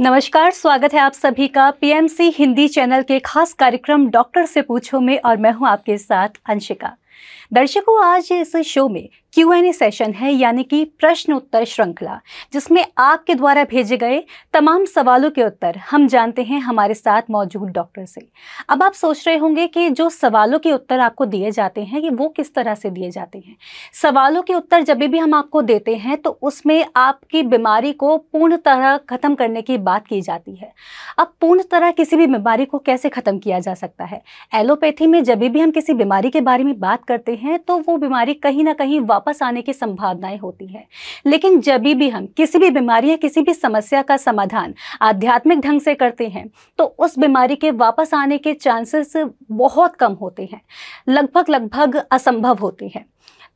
नमस्कार स्वागत है आप सभी का पीएमसी हिंदी चैनल के खास कार्यक्रम डॉक्टर से पूछो में और मैं हूं आपके साथ अंशिका दर्शकों आज इस शो में क्यू एन ए सेशन है यानी कि प्रश्न उत्तर श्रृंखला जिसमें आपके द्वारा भेजे गए तमाम सवालों के उत्तर हम जानते हैं हमारे साथ मौजूद डॉक्टर से अब आप सोच रहे होंगे कि जो सवालों के उत्तर आपको दिए जाते हैं कि वो किस तरह से दिए जाते हैं सवालों के उत्तर जब भी हम आपको देते हैं तो उसमें आपकी बीमारी को पूर्ण तरह ख़त्म करने की बात की जाती है अब पूर्ण तरह किसी भी बीमारी को कैसे ख़त्म किया जा सकता है एलोपैथी में जब भी हम किसी बीमारी के बारे में बात करते हैं तो वो बीमारी कहीं ना कहीं वापस आने की संभावनाएं होती हैं लेकिन जब भी हम किसी भी बीमारी या किसी भी समस्या का समाधान आध्यात्मिक ढंग से करते हैं तो उस बीमारी के वापस आने के चांसेस बहुत कम होते हैं लगभग लगभग असंभव होते हैं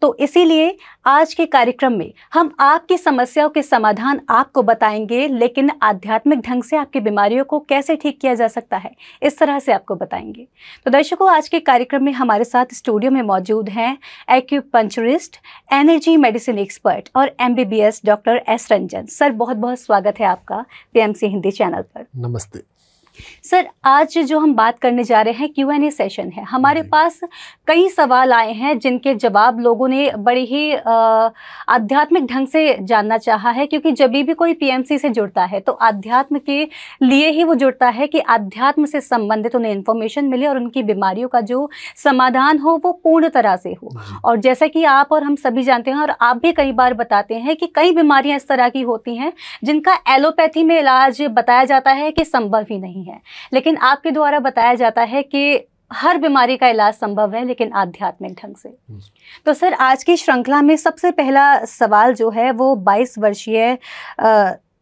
तो इसीलिए आज के कार्यक्रम में हम आपकी समस्याओं के समाधान आपको बताएंगे लेकिन आध्यात्मिक ढंग से आपकी बीमारियों को कैसे ठीक किया जा सकता है इस तरह से आपको बताएंगे तो दर्शकों आज के कार्यक्रम में हमारे साथ स्टूडियो में मौजूद हैं एक्यूपंचरिस्ट एनर्जी मेडिसिन एक्सपर्ट और M doctor S Ranjan sir बहुत बहुत स्वागत है आपका पी हिंदी चैनल पर नमस्ते सर आज जो हम बात करने जा रहे हैं क्यू एन ए सेशन है हमारे पास कई सवाल आए हैं जिनके जवाब लोगों ने बड़े ही आध्यात्मिक ढंग से जानना चाहा है क्योंकि जब भी कोई पीएमसी से जुड़ता है तो आध्यात्म के लिए ही वो जुड़ता है कि आध्यात्म से संबंधित उन्हें इन्फॉर्मेशन मिले और उनकी बीमारियों का जो समाधान हो वो पूर्ण तरह से हो और जैसा कि आप और हम सभी जानते हैं और आप भी कई बार बताते हैं कि कई बीमारियाँ इस तरह की होती हैं जिनका एलोपैथी में इलाज बताया जाता है कि संभव ही नहीं नहीं है लेकिन आपके द्वारा बताया जाता है कि हर बीमारी का इलाज संभव है लेकिन आध्यात्मिक ढंग से हम्म। तो सर आज की श्रृंखला में सबसे पहला सवाल जो है वो 22 वर्षीय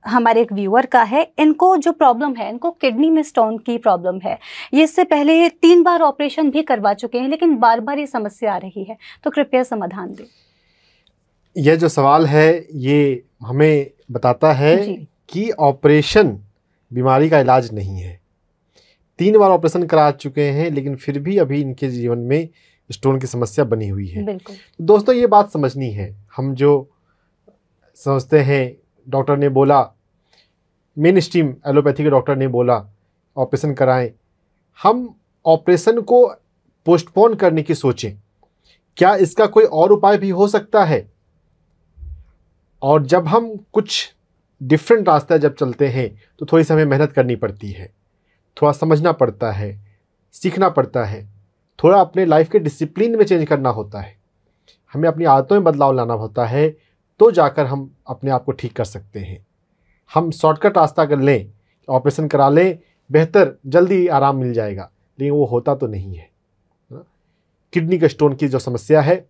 हमारे एक व्यूअर का है इनको जो प्रॉब्लम है इनको किडनी में स्टोन की प्रॉब्लम है ये इससे पहले तीन बार ऑपरेशन भी करवा चुके हैं लेकिन बार बार ये समस्या आ रही है तो कृपया समाधान दें यह जो सवाल है ये हमें बताता है कि ऑपरेशन बीमारी का इलाज नहीं है तीन बार ऑपरेशन करा चुके हैं लेकिन फिर भी अभी इनके जीवन में स्टोन की समस्या बनी हुई है दोस्तों ये बात समझनी है हम जो समझते हैं डॉक्टर ने बोला मेन स्ट्रीम एलोपैथी के डॉक्टर ने बोला ऑपरेशन कराएं हम ऑपरेशन को पोस्टपोन करने की सोचें क्या इसका कोई और उपाय भी हो सकता है और जब हम कुछ डिफरेंट रास्ता जब चलते हैं तो थोड़ी सी हमें मेहनत करनी पड़ती है थोड़ा समझना पड़ता है सीखना पड़ता है थोड़ा अपने लाइफ के डिसिप्लिन में चेंज करना होता है हमें अपनी आदतों में बदलाव लाना होता है तो जाकर हम अपने आप को ठीक कर सकते हैं हम शॉर्टकट रास्ता कर लें ऑपरेशन करा लें बेहतर जल्दी आराम मिल जाएगा लेकिन वो होता तो नहीं है किडनी हाँ? का स्टोन की जो समस्या है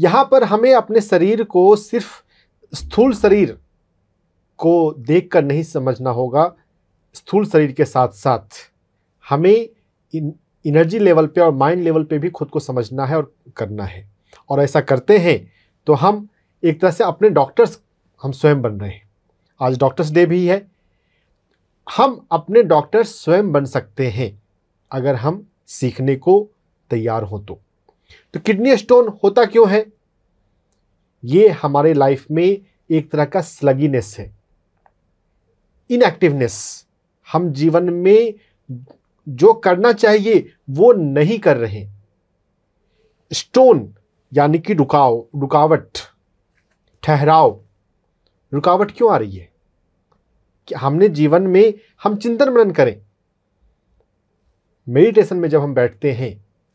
यहाँ पर हमें अपने शरीर को सिर्फ स्थूल शरीर को देखकर नहीं समझना होगा स्थूल शरीर के साथ साथ हमें एनर्जी लेवल पे और माइंड लेवल पे भी खुद को समझना है और करना है और ऐसा करते हैं तो हम एक तरह से अपने डॉक्टर्स हम स्वयं बन रहे हैं आज डॉक्टर्स डे भी है हम अपने डॉक्टर्स स्वयं बन सकते हैं अगर हम सीखने को तैयार हों तो तो किडनी स्टोन होता क्यों है ये हमारे लाइफ में एक तरह का स्लगीनेस है इनएक्टिवनेस हम जीवन में जो करना चाहिए वो नहीं कर रहे स्टोन यानी कि रुकाव रुकावट ठहराव रुकावट क्यों आ रही है कि हमने जीवन में हम चिंतन मनन करें मेडिटेशन में जब हम बैठते हैं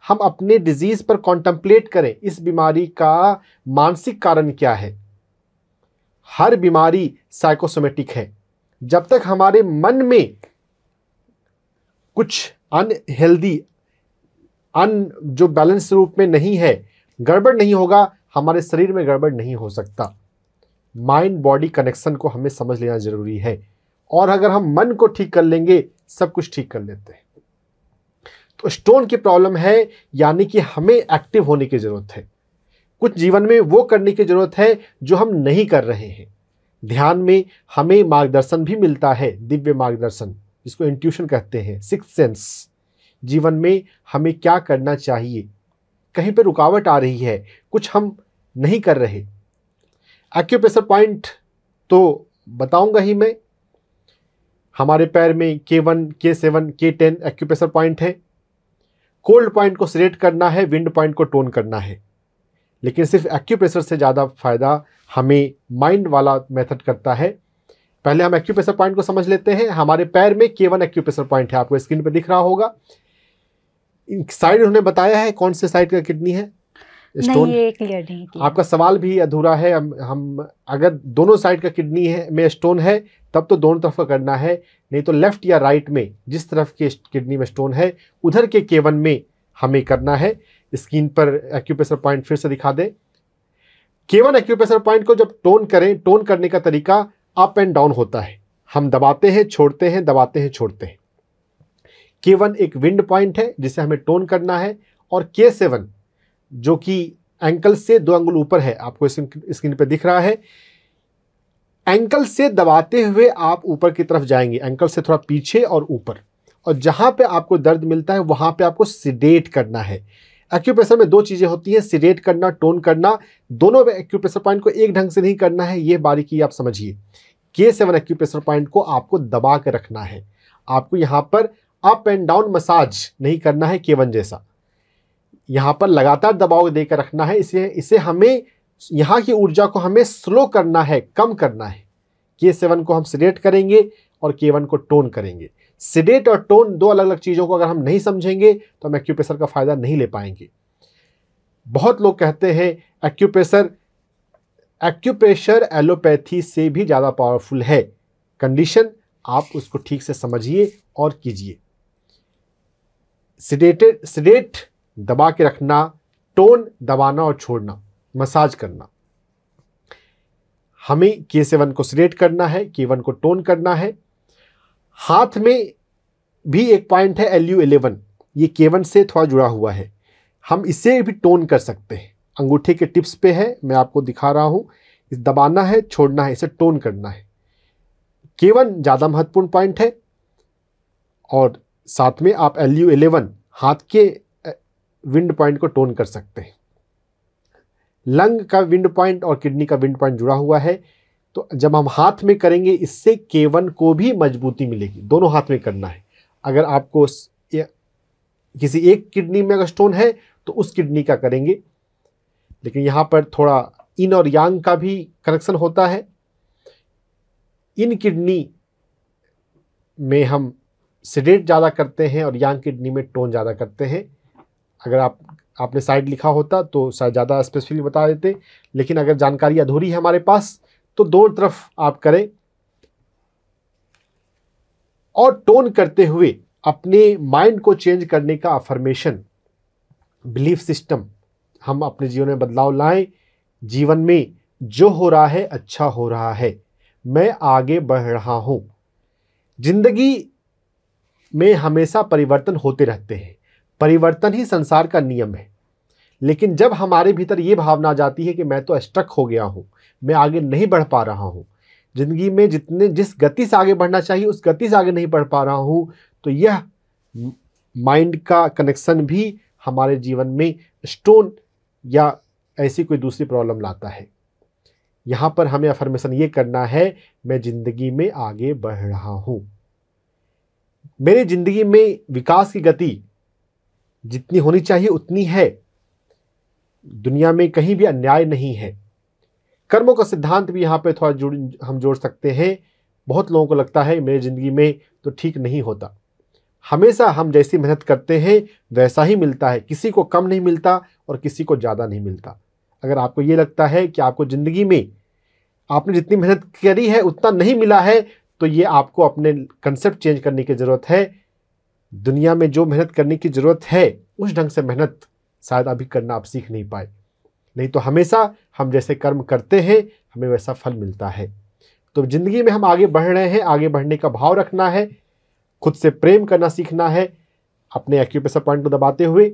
हम अपने डिजीज़ पर कॉन्टम्पलेट करें इस बीमारी का मानसिक कारण क्या है हर बीमारी साइकोसोमेटिक है जब तक हमारे मन में कुछ अनहेल्दी अन जो बैलेंस रूप में नहीं है गड़बड़ नहीं होगा हमारे शरीर में गड़बड़ नहीं हो सकता माइंड बॉडी कनेक्शन को हमें समझ लेना जरूरी है और अगर हम मन को ठीक कर लेंगे सब कुछ ठीक कर लेते हैं तो स्टोन की प्रॉब्लम है यानी कि हमें एक्टिव होने की ज़रूरत है कुछ जीवन में वो करने की ज़रूरत है जो हम नहीं कर रहे हैं ध्यान में हमें मार्गदर्शन भी मिलता है दिव्य मार्गदर्शन जिसको इंट्यूशन कहते हैं सिक्स सेंस जीवन में हमें क्या करना चाहिए कहीं पर रुकावट आ रही है कुछ हम नहीं कर रहे एक्यूप्रेशर पॉइंट तो बताऊंगा ही मैं हमारे पैर में के वन के सेवन के टेन एक्यूप्रेशर पॉइंट है कोल्ड पॉइंट को सिलेक्ट करना है विंड पॉइंट को टोन करना है लेकिन सिर्फ एक्यूप्रेशर से ज़्यादा फ़ायदा हमें माइंड वाला मेथड करता है पहले हम एक्यूप्रेशर पॉइंट को समझ लेते हैं हमारे पैर में केवन एक्यूप्रेशर पॉइंट है आपको स्क्रीन पर दिख रहा होगा साइड उन्होंने बताया है कौन से साइड का किडनी है स्टोन नहीं ये क्लियर नहीं आपका सवाल भी अधूरा है हम, हम अगर दोनों साइड का किडनी है में स्टोन है तब तो दोनों तरफ का करना है नहीं तो लेफ्ट या राइट में जिस तरफ के किडनी में स्टोन है उधर के केवन में हमें करना है स्क्रीन पर एक्यूप्रेशर पॉइंट फिर से दिखा दें केवल एक्यूप्रेशर पॉइंट को जब टोन करें टोन करने का तरीका अप एंड डाउन होता है हम दबाते हैं छोड़ते हैं दबाते हैं छोड़ते हैं के एक विंड पॉइंट है जिसे हमें टोन करना है और के सेवन जो कि एंकल से दो अंगुल ऊपर है आपको स्क्रीन पर दिख रहा है एंकल से दबाते हुए आप ऊपर की तरफ जाएंगे एंकल से थोड़ा पीछे और ऊपर और जहां पे आपको दर्द मिलता है वहां पे आपको सिडेट करना है एक्यूप्रेशर में दो चीज़ें होती हैं सिरेट करना टोन करना दोनों एक्यूप्रेशर पॉइंट को एक ढंग से नहीं करना है ये बारीकी आप समझिए के सेवन एक्यूप्रेशर पॉइंट को आपको दबा कर रखना है आपको यहाँ पर अप एंड डाउन मसाज नहीं करना है के वन जैसा यहाँ पर लगातार दबाव देकर रखना है इसे इसे हमें यहाँ की ऊर्जा को हमें स्लो करना है कम करना है के सेवन को हम सिलेक्ट करेंगे और के वन को टोन करेंगे सिडेट और टोन दो अलग अलग चीज़ों को अगर हम नहीं समझेंगे तो हम एक्यूप्रेशर का फ़ायदा नहीं ले पाएंगे बहुत लोग कहते हैं एक्यूप्रेशर एक्यूप्रेशर एलोपैथी से भी ज़्यादा पावरफुल है कंडीशन आप उसको ठीक से समझिए और कीजिए सिडेटेड सिडेट दबा के रखना टोन दबाना और छोड़ना मसाज करना हमें के सेवन को सिडेट करना है के वन को टोन करना है हाथ में भी एक पॉइंट है एल यू एलेवन ये केवन से थोड़ा जुड़ा हुआ है हम इसे भी टोन कर सकते हैं अंगूठे के टिप्स पे है मैं आपको दिखा रहा हूँ दबाना है छोड़ना है इसे टोन करना है केवन ज़्यादा महत्वपूर्ण पॉइंट है और साथ में आप एल यू एलेवन हाथ के विंड पॉइंट को टोन कर सकते हैं लंग का विंड पॉइंट और किडनी का विंड पॉइंट जुड़ा हुआ है तो जब हम हाथ में करेंगे इससे केवन को भी मजबूती मिलेगी दोनों हाथ में करना है अगर आपको किसी एक किडनी में अगर स्टोन है तो उस किडनी का करेंगे लेकिन यहाँ पर थोड़ा इन और यांग का भी कनेक्शन होता है इन किडनी में हम सिडेट ज़्यादा करते हैं और यांग किडनी में टोन ज़्यादा करते हैं अगर आप आपने साइड लिखा होता तो शायद ज़्यादा स्पेसिफिकली बता देते लेकिन अगर जानकारी अधूरी है हमारे पास तो दो तरफ आप करें और टोन करते हुए अपने माइंड को चेंज करने का अफर्मेशन बिलीफ सिस्टम हम अपने जीवन में बदलाव लाएं जीवन में जो हो रहा है अच्छा हो रहा है मैं आगे बढ़ रहा हूँ जिंदगी में हमेशा परिवर्तन होते रहते हैं परिवर्तन ही संसार का नियम है लेकिन जब हमारे भीतर ये भावना आ जाती है कि मैं तो स्ट्रक हो गया हूँ मैं आगे नहीं बढ़ पा रहा हूँ ज़िंदगी में जितने जिस गति से आगे बढ़ना चाहिए उस गति से आगे नहीं बढ़ पा रहा हूँ तो यह माइंड का कनेक्शन भी हमारे जीवन में स्टोन या ऐसी कोई दूसरी प्रॉब्लम लाता है यहाँ पर हमें अफर्मेशन ये करना है मैं ज़िंदगी में आगे बढ़ रहा हूँ मेरी ज़िंदगी में विकास की गति जितनी होनी चाहिए उतनी है दुनिया में कहीं भी अन्याय नहीं है कर्मों का सिद्धांत भी यहाँ पे थोड़ा जुड़ हम जोड़ सकते हैं बहुत लोगों को लगता है मेरी ज़िंदगी में तो ठीक नहीं होता हमेशा हम जैसी मेहनत करते हैं वैसा ही मिलता है किसी को कम नहीं मिलता और किसी को ज़्यादा नहीं मिलता अगर आपको ये लगता है कि आपको ज़िंदगी में आपने जितनी मेहनत करी है उतना नहीं मिला है तो ये आपको अपने कंसेप्ट चेंज करने की ज़रूरत है दुनिया में जो मेहनत करने की ज़रूरत है उस ढंग से मेहनत शायद अभी करना आप सीख नहीं पाए नहीं तो हमेशा हम जैसे कर्म करते हैं हमें वैसा फल मिलता है तो ज़िंदगी में हम आगे बढ़ रहे हैं आगे बढ़ने का भाव रखना है खुद से प्रेम करना सीखना है अपने एक्यूपेसर पॉइंट को दबाते हुए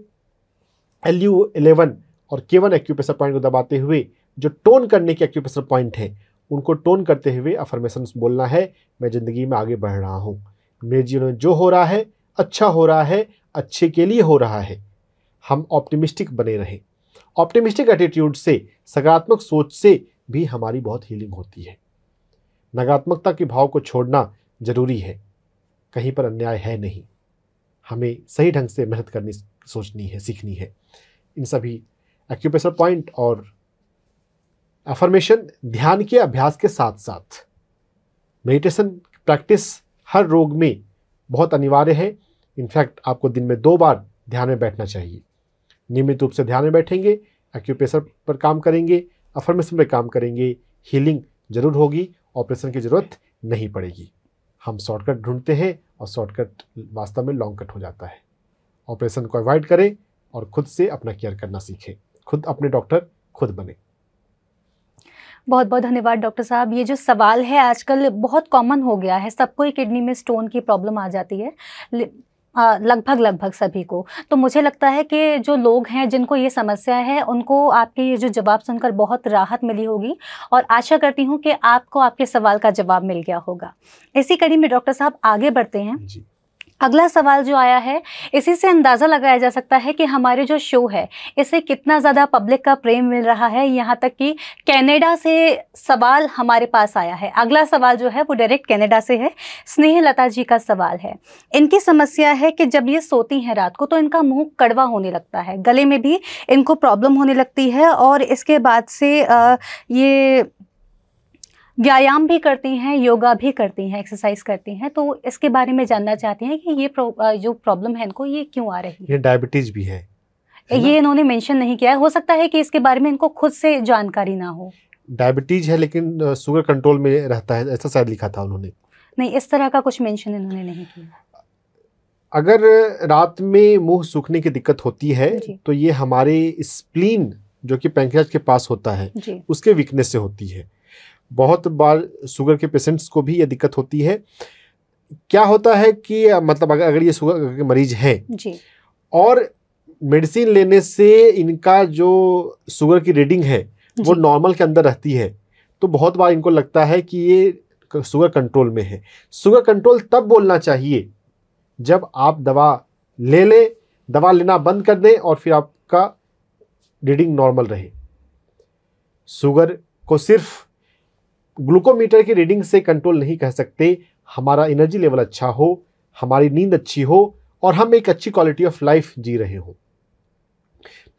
एल यू एलेवन और के वन पॉइंट को दबाते हुए जो टोन करने के एक्यूपेसर पॉइंट हैं उनको टोन करते हुए अफर्मेशन बोलना है मैं ज़िंदगी में आगे बढ़ रहा हूँ मेरे जीवन में जो हो रहा है अच्छा हो रहा है अच्छे के लिए हो रहा है हम ऑप्टिमिस्टिक बने रहें ऑप्टिमिस्टिक एटीट्यूड से सकारात्मक सोच से भी हमारी बहुत हीलिंग होती है नकारात्मकता के भाव को छोड़ना जरूरी है कहीं पर अन्याय है नहीं हमें सही ढंग से मेहनत करनी सोचनी है सीखनी है इन सभी एक्यूपेशन पॉइंट और अफर्मेशन ध्यान के अभ्यास के साथ साथ मेडिटेशन प्रैक्टिस हर रोग में बहुत अनिवार्य है इनफैक्ट आपको दिन में दो बार ध्यान में बैठना चाहिए नियमित रूप से ध्यान में बैठेंगे एक्यूप्रेशर पर काम करेंगे अफर्मेशन पर काम करेंगे हीलिंग जरूर होगी ऑपरेशन की ज़रूरत नहीं पड़ेगी हम शॉर्टकट ढूंढते हैं और शॉर्टकट वास्तव में लॉन्ग कट हो जाता है ऑपरेशन को अवॉइड करें और खुद से अपना केयर करना सीखें खुद अपने डॉक्टर खुद बने बहुत बहुत धन्यवाद डॉक्टर साहब ये जो सवाल है आजकल बहुत कॉमन हो गया है सबको ही किडनी में स्टोन की प्रॉब्लम आ जाती है लगभग लगभग सभी को तो मुझे लगता है कि जो लोग हैं जिनको ये समस्या है उनको आपके ये जो जवाब सुनकर बहुत राहत मिली होगी और आशा करती हूँ कि आपको आपके सवाल का जवाब मिल गया होगा इसी कड़ी में डॉक्टर साहब आगे बढ़ते हैं अगला सवाल जो आया है इसी से अंदाज़ा लगाया जा सकता है कि हमारे जो शो है इसे कितना ज़्यादा पब्लिक का प्रेम मिल रहा है यहाँ तक कि कनाडा से सवाल हमारे पास आया है अगला सवाल जो है वो डायरेक्ट कनाडा से है स्नेह लता जी का सवाल है इनकी समस्या है कि जब ये सोती हैं रात को तो इनका मुँह कड़वा होने लगता है गले में भी इनको प्रॉब्लम होने लगती है और इसके बाद से ये व्यायाम भी करती हैं योगा भी करती हैं एक्सरसाइज करती हैं तो इसके बारे में जानना चाहती हैं कि ये प्रो, जो प्रॉब्लम है इनको ये क्यों आ रही है ये डायबिटीज भी है, ये इन्होंने मेंशन नहीं किया है हो सकता है कि इसके बारे में इनको खुद से जानकारी ना हो डायबिटीज है लेकिन शुगर कंट्रोल में रहता है ऐसा शायद लिखा था उन्होंने नहीं इस तरह का कुछ मेंशन इन्होंने नहीं किया अगर रात में मुंह सूखने की दिक्कत होती है तो ये हमारे स्प्लीन जो कि पैंक्रियाज के पास होता है उसके वीकनेस से होती है बहुत बार शुगर के पेशेंट्स को भी ये दिक्कत होती है क्या होता है कि मतलब अगर अगर ये शुगर के मरीज हैं और मेडिसिन लेने से इनका जो शुगर की रीडिंग है वो नॉर्मल के अंदर रहती है तो बहुत बार इनको लगता है कि ये शुगर कंट्रोल में है शुगर कंट्रोल तब बोलना चाहिए जब आप दवा ले लें दवा लेना बंद कर दें और फिर आपका रीडिंग नॉर्मल रहे शुगर को सिर्फ ग्लूकोमीटर की रीडिंग से कंट्रोल नहीं कह सकते हमारा एनर्जी लेवल अच्छा हो हमारी नींद अच्छी हो और हम एक अच्छी क्वालिटी ऑफ लाइफ जी रहे हों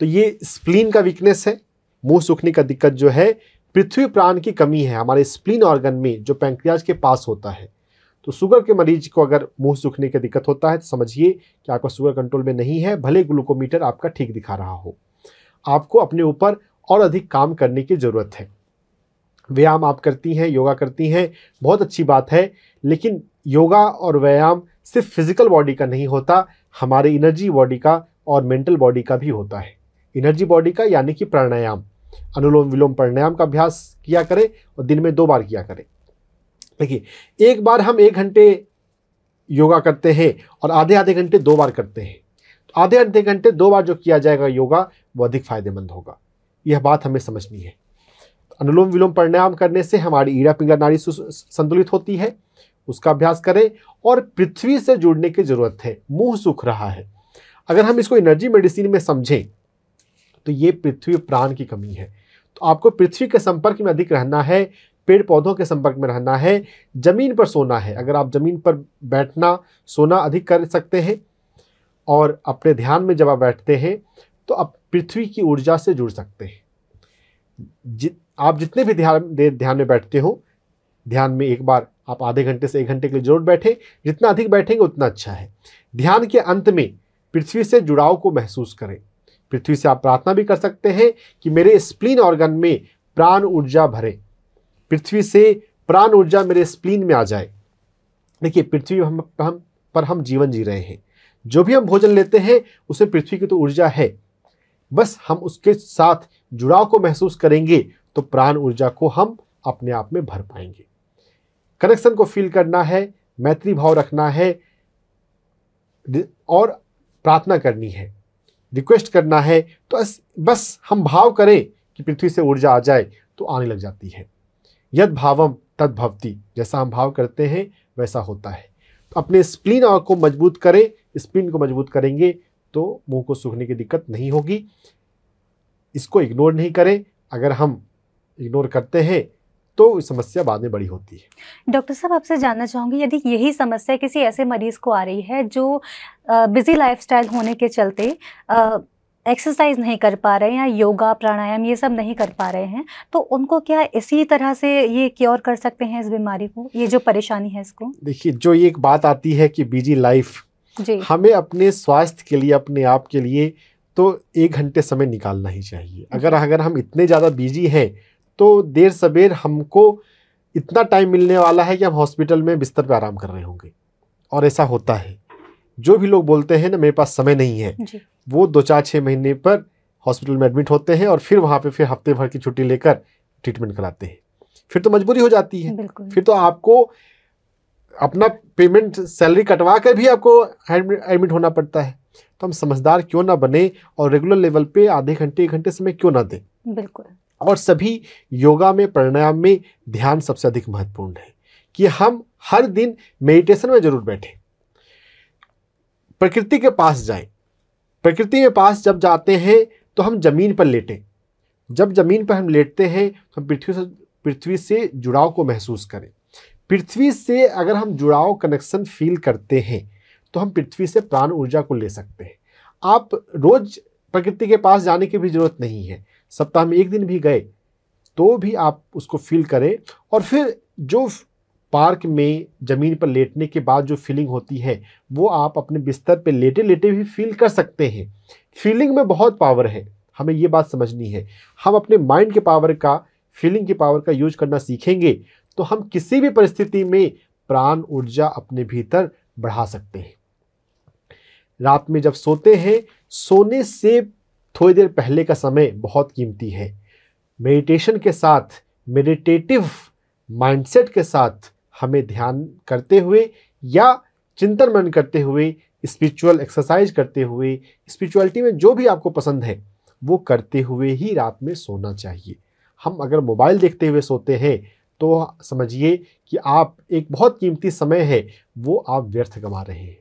तो ये स्प्लीन का वीकनेस है मुंह सूखने का दिक्कत जो है पृथ्वी प्राण की कमी है हमारे स्प्लीन ऑर्गन में जो पैंक्रियाज के पास होता है तो शुगर के मरीज को अगर मुंह सूखने की दिक्कत होता है तो समझिए कि आपका शुगर कंट्रोल में नहीं है भले ग्लूकोमीटर आपका ठीक दिखा रहा हो आपको अपने ऊपर और अधिक काम करने की ज़रूरत है व्यायाम आप करती हैं योगा करती हैं बहुत अच्छी बात है लेकिन योगा और व्यायाम सिर्फ फिज़िकल बॉडी का नहीं होता हमारे इनर्जी बॉडी का और मेंटल बॉडी का भी होता है इनर्जी बॉडी का यानी कि प्राणायाम अनुलोम विलोम प्राणायाम का अभ्यास किया करें और दिन में दो बार किया करें देखिए एक बार हम एक घंटे योगा करते हैं और आधे आधे घंटे दो बार करते हैं तो आधे आधे घंटे दो बार जो किया जाएगा योगा वो अधिक फायदेमंद होगा यह बात हमें समझनी है अनुलोम विलोम प्राणायाम करने से हमारी ईड़ा पिंगला नाड़ी संतुलित होती है उसका अभ्यास करें और पृथ्वी से जुड़ने की ज़रूरत है मुंह सूख रहा है अगर हम इसको एनर्जी मेडिसिन में समझें तो ये पृथ्वी प्राण की कमी है तो आपको पृथ्वी के संपर्क में अधिक रहना है पेड़ पौधों के संपर्क में रहना है ज़मीन पर सोना है अगर आप ज़मीन पर बैठना सोना अधिक कर सकते हैं और अपने ध्यान में जब आप बैठते हैं तो आप पृथ्वी की ऊर्जा से जुड़ सकते हैं आप जितने भी ध्यान ध्यान में बैठते हो ध्यान में एक बार आप आधे घंटे से एक घंटे के लिए जरूर बैठें जितना अधिक बैठेंगे उतना अच्छा है ध्यान के अंत में पृथ्वी से जुड़ाव को महसूस करें पृथ्वी से आप प्रार्थना भी कर सकते हैं कि मेरे स्प्लीन ऑर्गन में प्राण ऊर्जा भरे पृथ्वी से प्राण ऊर्जा मेरे स्प्लीन में आ जाए देखिए पृथ्वी हम हम पर हम जीवन जी रहे हैं जो भी हम भोजन लेते हैं उसमें पृथ्वी की तो ऊर्जा है बस हम उसके साथ जुड़ाव को महसूस करेंगे तो प्राण ऊर्जा को हम अपने आप में भर पाएंगे कनेक्शन को फील करना है मैत्री भाव रखना है और प्रार्थना करनी है रिक्वेस्ट करना है तो बस हम भाव करें कि पृथ्वी से ऊर्जा आ जाए तो आने लग जाती है यद भावम तद भवती जैसा हम भाव करते हैं वैसा होता है तो अपने स्प्लीन को मजबूत करें स्प्लीन को मजबूत करेंगे तो मुंह को सूखने की दिक्कत नहीं होगी इसको इग्नोर नहीं करें अगर हम इग्नोर करते हैं तो समस्या बाद में बड़ी होती है डॉक्टर साहब आपसे जानना चाहूँगी यदि यही समस्या किसी ऐसे मरीज को आ रही है जो बिजी लाइफ होने के चलते एक्सरसाइज नहीं कर पा रहे हैं या योगा प्राणायाम ये सब नहीं कर पा रहे हैं तो उनको क्या इसी तरह से ये क्योर कर सकते हैं इस बीमारी को ये जो परेशानी है इसको देखिए जो ये एक बात आती है कि बिजी लाइफ जी हमें अपने स्वास्थ्य के लिए अपने आप के लिए तो एक घंटे समय निकालना ही चाहिए अगर अगर हम इतने ज़्यादा बिजी हैं तो देर सवेर हमको इतना टाइम मिलने वाला है कि हम हॉस्पिटल में बिस्तर पर आराम कर रहे होंगे और ऐसा होता है जो भी लोग बोलते हैं ना मेरे पास समय नहीं है वो दो चार छः महीने पर हॉस्पिटल में एडमिट होते हैं और फिर वहाँ पे फिर हफ्ते भर की छुट्टी लेकर ट्रीटमेंट कराते हैं फिर तो मजबूरी हो जाती है फिर तो आपको अपना पेमेंट सैलरी कटवा कर भी आपको एडमिट होना पड़ता है तो हम समझदार क्यों ना बने और रेगुलर लेवल पे आधे घंटे एक घंटे समय क्यों ना दें बिल्कुल और सभी योगा में प्राणायाम में ध्यान सबसे अधिक महत्वपूर्ण है कि हम हर दिन मेडिटेशन में जरूर बैठें प्रकृति के पास जाएं प्रकृति के पास जब जाते हैं तो हम ज़मीन पर लेटें जब ज़मीन पर हम लेटते हैं तो हम पृथ्वी से पृथ्वी से जुड़ाव को महसूस करें पृथ्वी से अगर हम जुड़ाव कनेक्शन फील करते हैं तो हम पृथ्वी से प्राण ऊर्जा को ले सकते हैं आप रोज़ प्रकृति के पास जाने की भी ज़रूरत नहीं है सप्ताह में एक दिन भी गए तो भी आप उसको फील करें और फिर जो पार्क में ज़मीन पर लेटने के बाद जो फीलिंग होती है वो आप अपने बिस्तर पे लेटे लेटे भी फील कर सकते हैं फीलिंग में बहुत पावर है हमें ये बात समझनी है हम अपने माइंड के पावर का फीलिंग के पावर का यूज करना सीखेंगे तो हम किसी भी परिस्थिति में प्राण ऊर्जा अपने भीतर बढ़ा सकते हैं रात में जब सोते हैं सोने से थोड़ी देर पहले का समय बहुत कीमती है मेडिटेशन के साथ मेडिटेटिव माइंडसेट के साथ हमें ध्यान करते हुए या चिंतन मन करते हुए स्पिरिचुअल एक्सरसाइज करते हुए स्पिरिचुअलिटी में जो भी आपको पसंद है वो करते हुए ही रात में सोना चाहिए हम अगर मोबाइल देखते हुए सोते हैं तो समझिए कि आप एक बहुत कीमती समय है वो आप व्यर्थ गंवा रहे हैं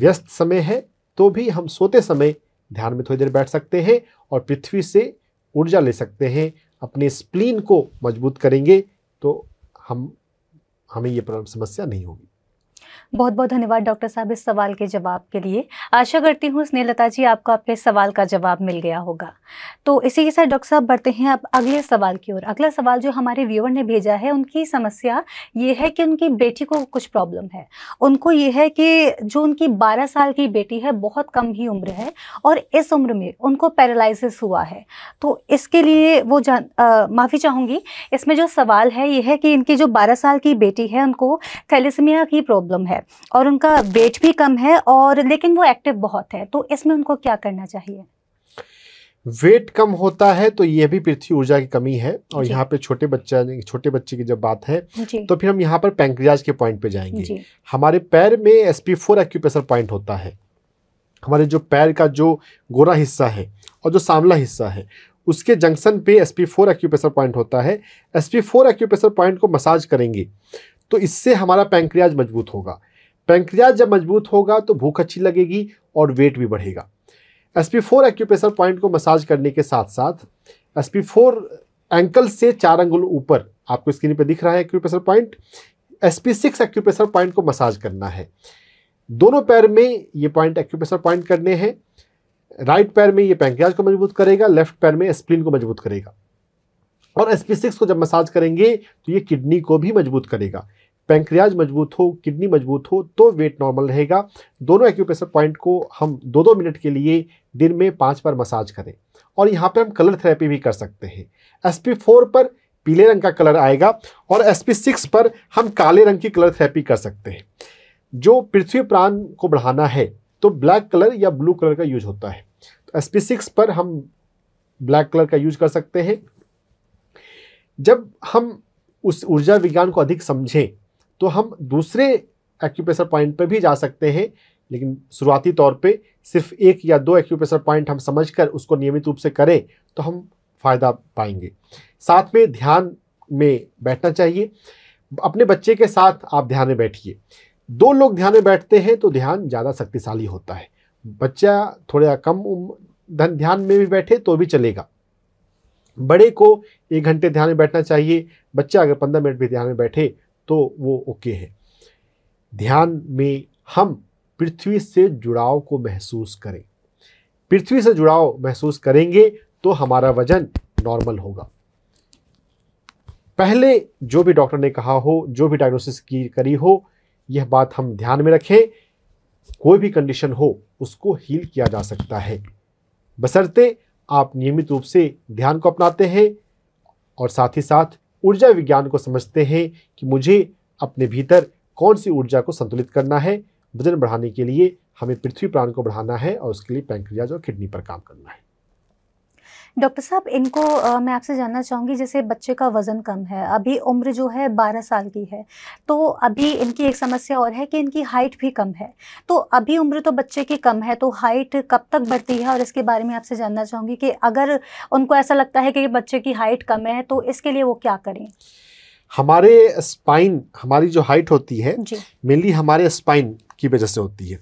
व्यस्त समय है तो भी हम सोते समय ध्यान में थोड़ी देर बैठ सकते हैं और पृथ्वी से ऊर्जा ले सकते हैं अपने स्प्लीन को मजबूत करेंगे तो हम हमें ये समस्या नहीं होगी बहुत बहुत धन्यवाद डॉक्टर साहब इस सवाल के जवाब के लिए आशा करती हूँ स्नेहलता जी आपको आपके सवाल का जवाब मिल गया होगा तो इसी के साथ डॉक्टर साहब बढ़ते हैं अब अगले सवाल की ओर अगला सवाल जो हमारे व्यूअर ने भेजा है उनकी समस्या ये है कि उनकी बेटी को कुछ प्रॉब्लम है उनको ये है कि जो उनकी बारह साल की बेटी है बहुत कम ही उम्र है और इस उम्र में उनको पैरालिसिस हुआ है तो इसके लिए वो जान माफ़ी चाहूँगी इसमें जो सवाल है ये है कि इनकी जो बारह साल की बेटी है उनको थैलिसमिया की प्रॉब्लम है और उनका वेट भी कम है और लेकिन वो एक्टिव बहुत है तो इसमें उनको क्या करना चाहिए वेट कम होता है तो यह भी पृथ्वी ऊर्जा की कमी है और यहाँ पे छोटे बच्चा छोटे बच्चे की जब बात है तो फिर हम यहाँ पर पैंक्रियाज के पॉइंट पे जाएंगे हमारे पैर में S P four acupressure point होता है हमारे जो पैर का जो गोरा हिस्सा है और जो सांवला हिस्सा है उसके जंक्शन पे S P four acupressure point होता है S P four acupressure point को मसाज करेंगे तो इससे हमारा पैंक्रियाज मजबूत होगा पैंक्रियाज जब मजबूत होगा तो भूख अच्छी लगेगी और वेट भी बढ़ेगा S P four acupressure point को मसाज करने के साथ साथ एस पी फोर एंकल से चार अंगुल ऊपर आपको स्क्रीन पर दिख रहा है acupressure point S P six acupressure point को मसाज करना है दोनों पैर में ये पॉइंट एक्यूप्रेशर पॉइंट करने हैं राइट पैर में ये पैंक्रियाज को मजबूत करेगा लेफ्ट पैर में स्प्लिन को मजबूत करेगा और एस पी सिक्स को जब मसाज करेंगे तो ये किडनी को भी मजबूत करेगा पेंक्रियाज मजबूत हो किडनी मजबूत हो तो वेट नॉर्मल रहेगा दोनों एक्यूप्रेशर पॉइंट को हम दो दो मिनट के लिए दिन में पाँच बार मसाज करें और यहाँ पर हम कलर थेरेपी भी कर सकते हैं एस पर पीले रंग का कलर आएगा और एस पर हम काले रंग की कलर थेरेपी कर सकते हैं जो पृथ्वी प्राण को बढ़ाना है तो ब्लैक कलर या ब्लू कलर का यूज होता है तो एस पर हम ब्लैक कलर का यूज कर सकते हैं जब हम उस ऊर्जा विज्ञान को अधिक समझें तो हम दूसरे एक्यूप्रेशर पॉइंट पर भी जा सकते हैं लेकिन शुरुआती तौर पे सिर्फ एक या दो एक्यूप्रेशर पॉइंट हम समझकर उसको नियमित रूप से करें तो हम फ़ायदा पाएंगे साथ में ध्यान में बैठना चाहिए अपने बच्चे के साथ आप ध्यान में बैठिए दो लोग ध्यान में बैठते हैं तो ध्यान ज़्यादा शक्तिशाली होता है बच्चा थोड़ा कम धन ध्यान में भी बैठे तो भी चलेगा बड़े को एक घंटे ध्यान में बैठना चाहिए बच्चा अगर पंद्रह मिनट भी ध्यान में बैठे तो वो ओके है ध्यान में हम पृथ्वी से जुड़ाव को महसूस करें पृथ्वी से जुड़ाव महसूस करेंगे तो हमारा वजन नॉर्मल होगा पहले जो भी डॉक्टर ने कहा हो जो भी डायग्नोसिस की करी हो यह बात हम ध्यान में रखें कोई भी कंडीशन हो उसको हील किया जा सकता है बसरते आप नियमित रूप से ध्यान को अपनाते हैं और साथ ही साथ ऊर्जा विज्ञान को समझते हैं कि मुझे अपने भीतर कौन सी ऊर्जा को संतुलित करना है वजन बढ़ाने के लिए हमें पृथ्वी प्राण को बढ़ाना है और उसके लिए पैंक्रियाज और किडनी पर काम करना है डॉक्टर साहब इनको आ, मैं आपसे जानना चाहूँगी जैसे बच्चे का वज़न कम है अभी उम्र जो है बारह साल की है तो अभी इनकी एक समस्या और है कि इनकी हाइट भी कम है तो अभी उम्र तो बच्चे की कम है तो हाइट कब तक बढ़ती है और इसके बारे में आपसे जानना चाहूँगी कि अगर उनको ऐसा लगता है कि बच्चे की हाइट कम है तो इसके लिए वो क्या करें हमारे स्पाइन हमारी जो हाइट होती है मेनली हमारे स्पाइन की वजह से होती है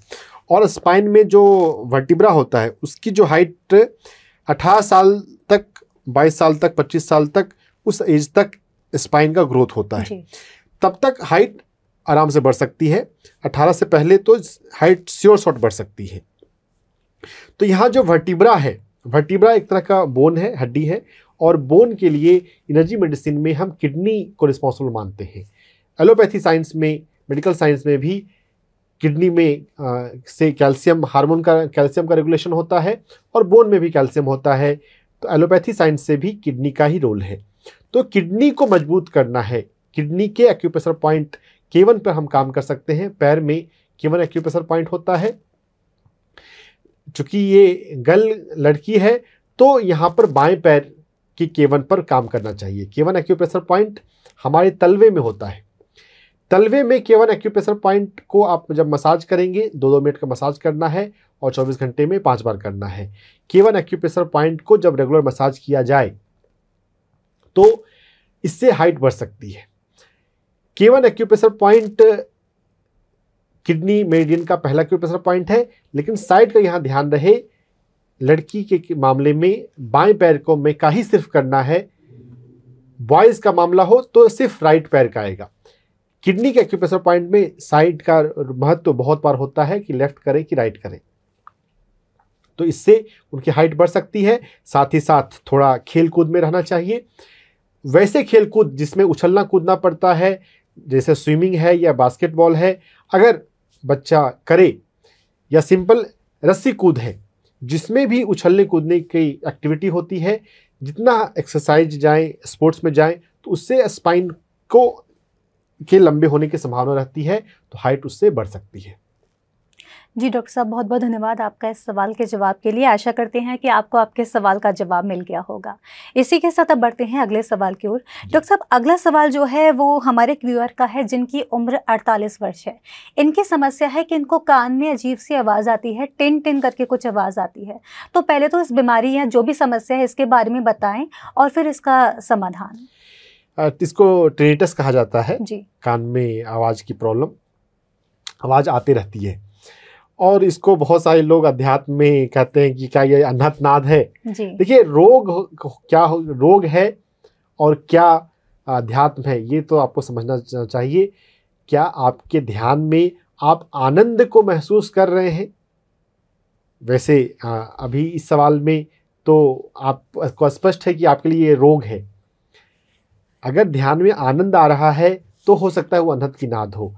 और स्पाइन में जो वर्टिब्रा होता है उसकी जो हाइट अठारह साल तक बाईस साल तक पच्चीस साल तक उस एज तक स्पाइन का ग्रोथ होता है तब तक हाइट आराम से बढ़ सकती है अठारह से पहले तो हाइट श्योर शॉट बढ़ सकती है तो यहाँ जो वर्टिब्रा है वर्टिब्रा एक तरह का बोन है हड्डी है और बोन के लिए एनर्जी मेडिसिन में हम किडनी को रिस्पॉन्सिबल मानते हैं एलोपैथी साइंस में मेडिकल साइंस में भी किडनी में आ, से कैल्शियम हार्मोन का कैल्शियम का रेगुलेशन होता है और बोन में भी कैल्शियम होता है तो एलोपैथी साइंस से भी किडनी का ही रोल है तो किडनी को मजबूत करना है किडनी के एक्यूप्रेशर पॉइंट केवन पर हम काम कर सकते हैं पैर में केवन एक्यूप्रेशर पॉइंट होता है चूँकि ये गर्ल लड़की है तो यहाँ पर बाएं पैर की केवन पर काम करना चाहिए केवन एक्यूप्रेशर पॉइंट हमारे तलवे में होता है तलवे में केवल एक्यूप्रेशर पॉइंट को आप जब मसाज करेंगे दो दो मिनट का मसाज करना है और 24 घंटे में पांच बार करना है केवल एक्यूप्रेशर पॉइंट को जब रेगुलर मसाज किया जाए तो इससे हाइट बढ़ सकती है केवल एक्यूप्रेशर पॉइंट किडनी मेडियन का पहला एक्यूप्रेशर पॉइंट है लेकिन साइड का यहाँ ध्यान रहे लड़की के मामले में बाएं पैर को में का ही सिर्फ करना है बॉयज़ का मामला हो तो सिर्फ राइट पैर का आएगा किडनी के एक्यूप्रेशर पॉइंट में साइड का महत्व तो बहुत बार होता है कि लेफ्ट करें कि राइट करें तो इससे उनकी हाइट बढ़ सकती है साथ ही साथ थोड़ा खेल कूद में रहना चाहिए वैसे खेल कूद जिसमें उछलना कूदना पड़ता है जैसे स्विमिंग है या बास्केटबॉल है अगर बच्चा करे या सिंपल रस्सी कूद है जिसमें भी उछलने कूदने की एक्टिविटी होती है जितना एक्सरसाइज जाएं स्पोर्ट्स में जाएं तो उससे स्पाइन को के लंबे होने की संभावना रहती है तो हाइट उससे बढ़ सकती है जी डॉक्टर साहब बहुत बहुत धन्यवाद आपका इस सवाल के जवाब के लिए आशा करते हैं कि आपको आपके सवाल का जवाब मिल गया होगा इसी के साथ अब बढ़ते हैं अगले सवाल की ओर डॉक्टर साहब अगला सवाल जो है वो हमारे एक व्यूअर का है जिनकी उम्र 48 वर्ष है इनकी समस्या है कि इनको कान में अजीब सी आवाज़ आती है टिन टिन करके कुछ आवाज़ आती है तो पहले तो इस बीमारी या जो भी समस्या है इसके बारे में बताएँ और फिर इसका समाधान इसको ट्रेनेटस कहा जाता है जी। कान में आवाज़ की प्रॉब्लम आवाज़ आती रहती है और इसको बहुत सारे लोग अध्यात्म में कहते हैं कि क्या ये नाद है देखिए रोग क्या हो रोग है और क्या अध्यात्म है ये तो आपको समझना चाहिए क्या आपके ध्यान में आप आनंद को महसूस कर रहे हैं वैसे अभी इस सवाल में तो आपको स्पष्ट है कि आपके लिए ये रोग है अगर ध्यान में आनंद आ रहा है तो हो सकता है वो अनहद की नाद हो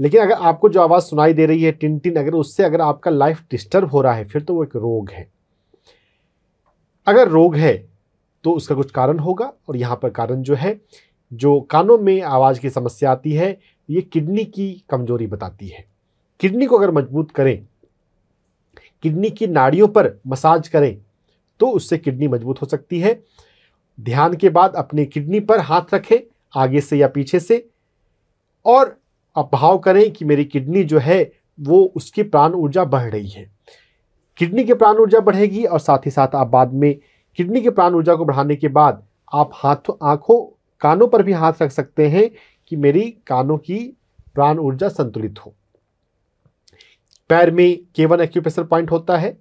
लेकिन अगर आपको जो आवाज़ सुनाई दे रही है टिन टिन अगर उससे अगर आपका लाइफ डिस्टर्ब हो रहा है फिर तो वो एक रोग है अगर रोग है तो उसका कुछ कारण होगा और यहाँ पर कारण जो है जो कानों में आवाज़ की समस्या आती है ये किडनी की कमजोरी बताती है किडनी को अगर मजबूत करें किडनी की नाड़ियों पर मसाज करें तो उससे किडनी मजबूत हो सकती है ध्यान के बाद अपनी किडनी पर हाथ रखें आगे से या पीछे से और अब भाव करें कि मेरी किडनी जो है वो उसकी प्राण ऊर्जा बढ़ रही है किडनी की प्राण ऊर्जा बढ़ेगी और साथ ही साथ आप बाद में किडनी की प्राण ऊर्जा को बढ़ाने के बाद आप हाथों आँखों कानों पर भी हाथ रख सकते हैं कि मेरी कानों की प्राण ऊर्जा संतुलित हो पैर में के वन एक्यूप्रेशर पॉइंट होता है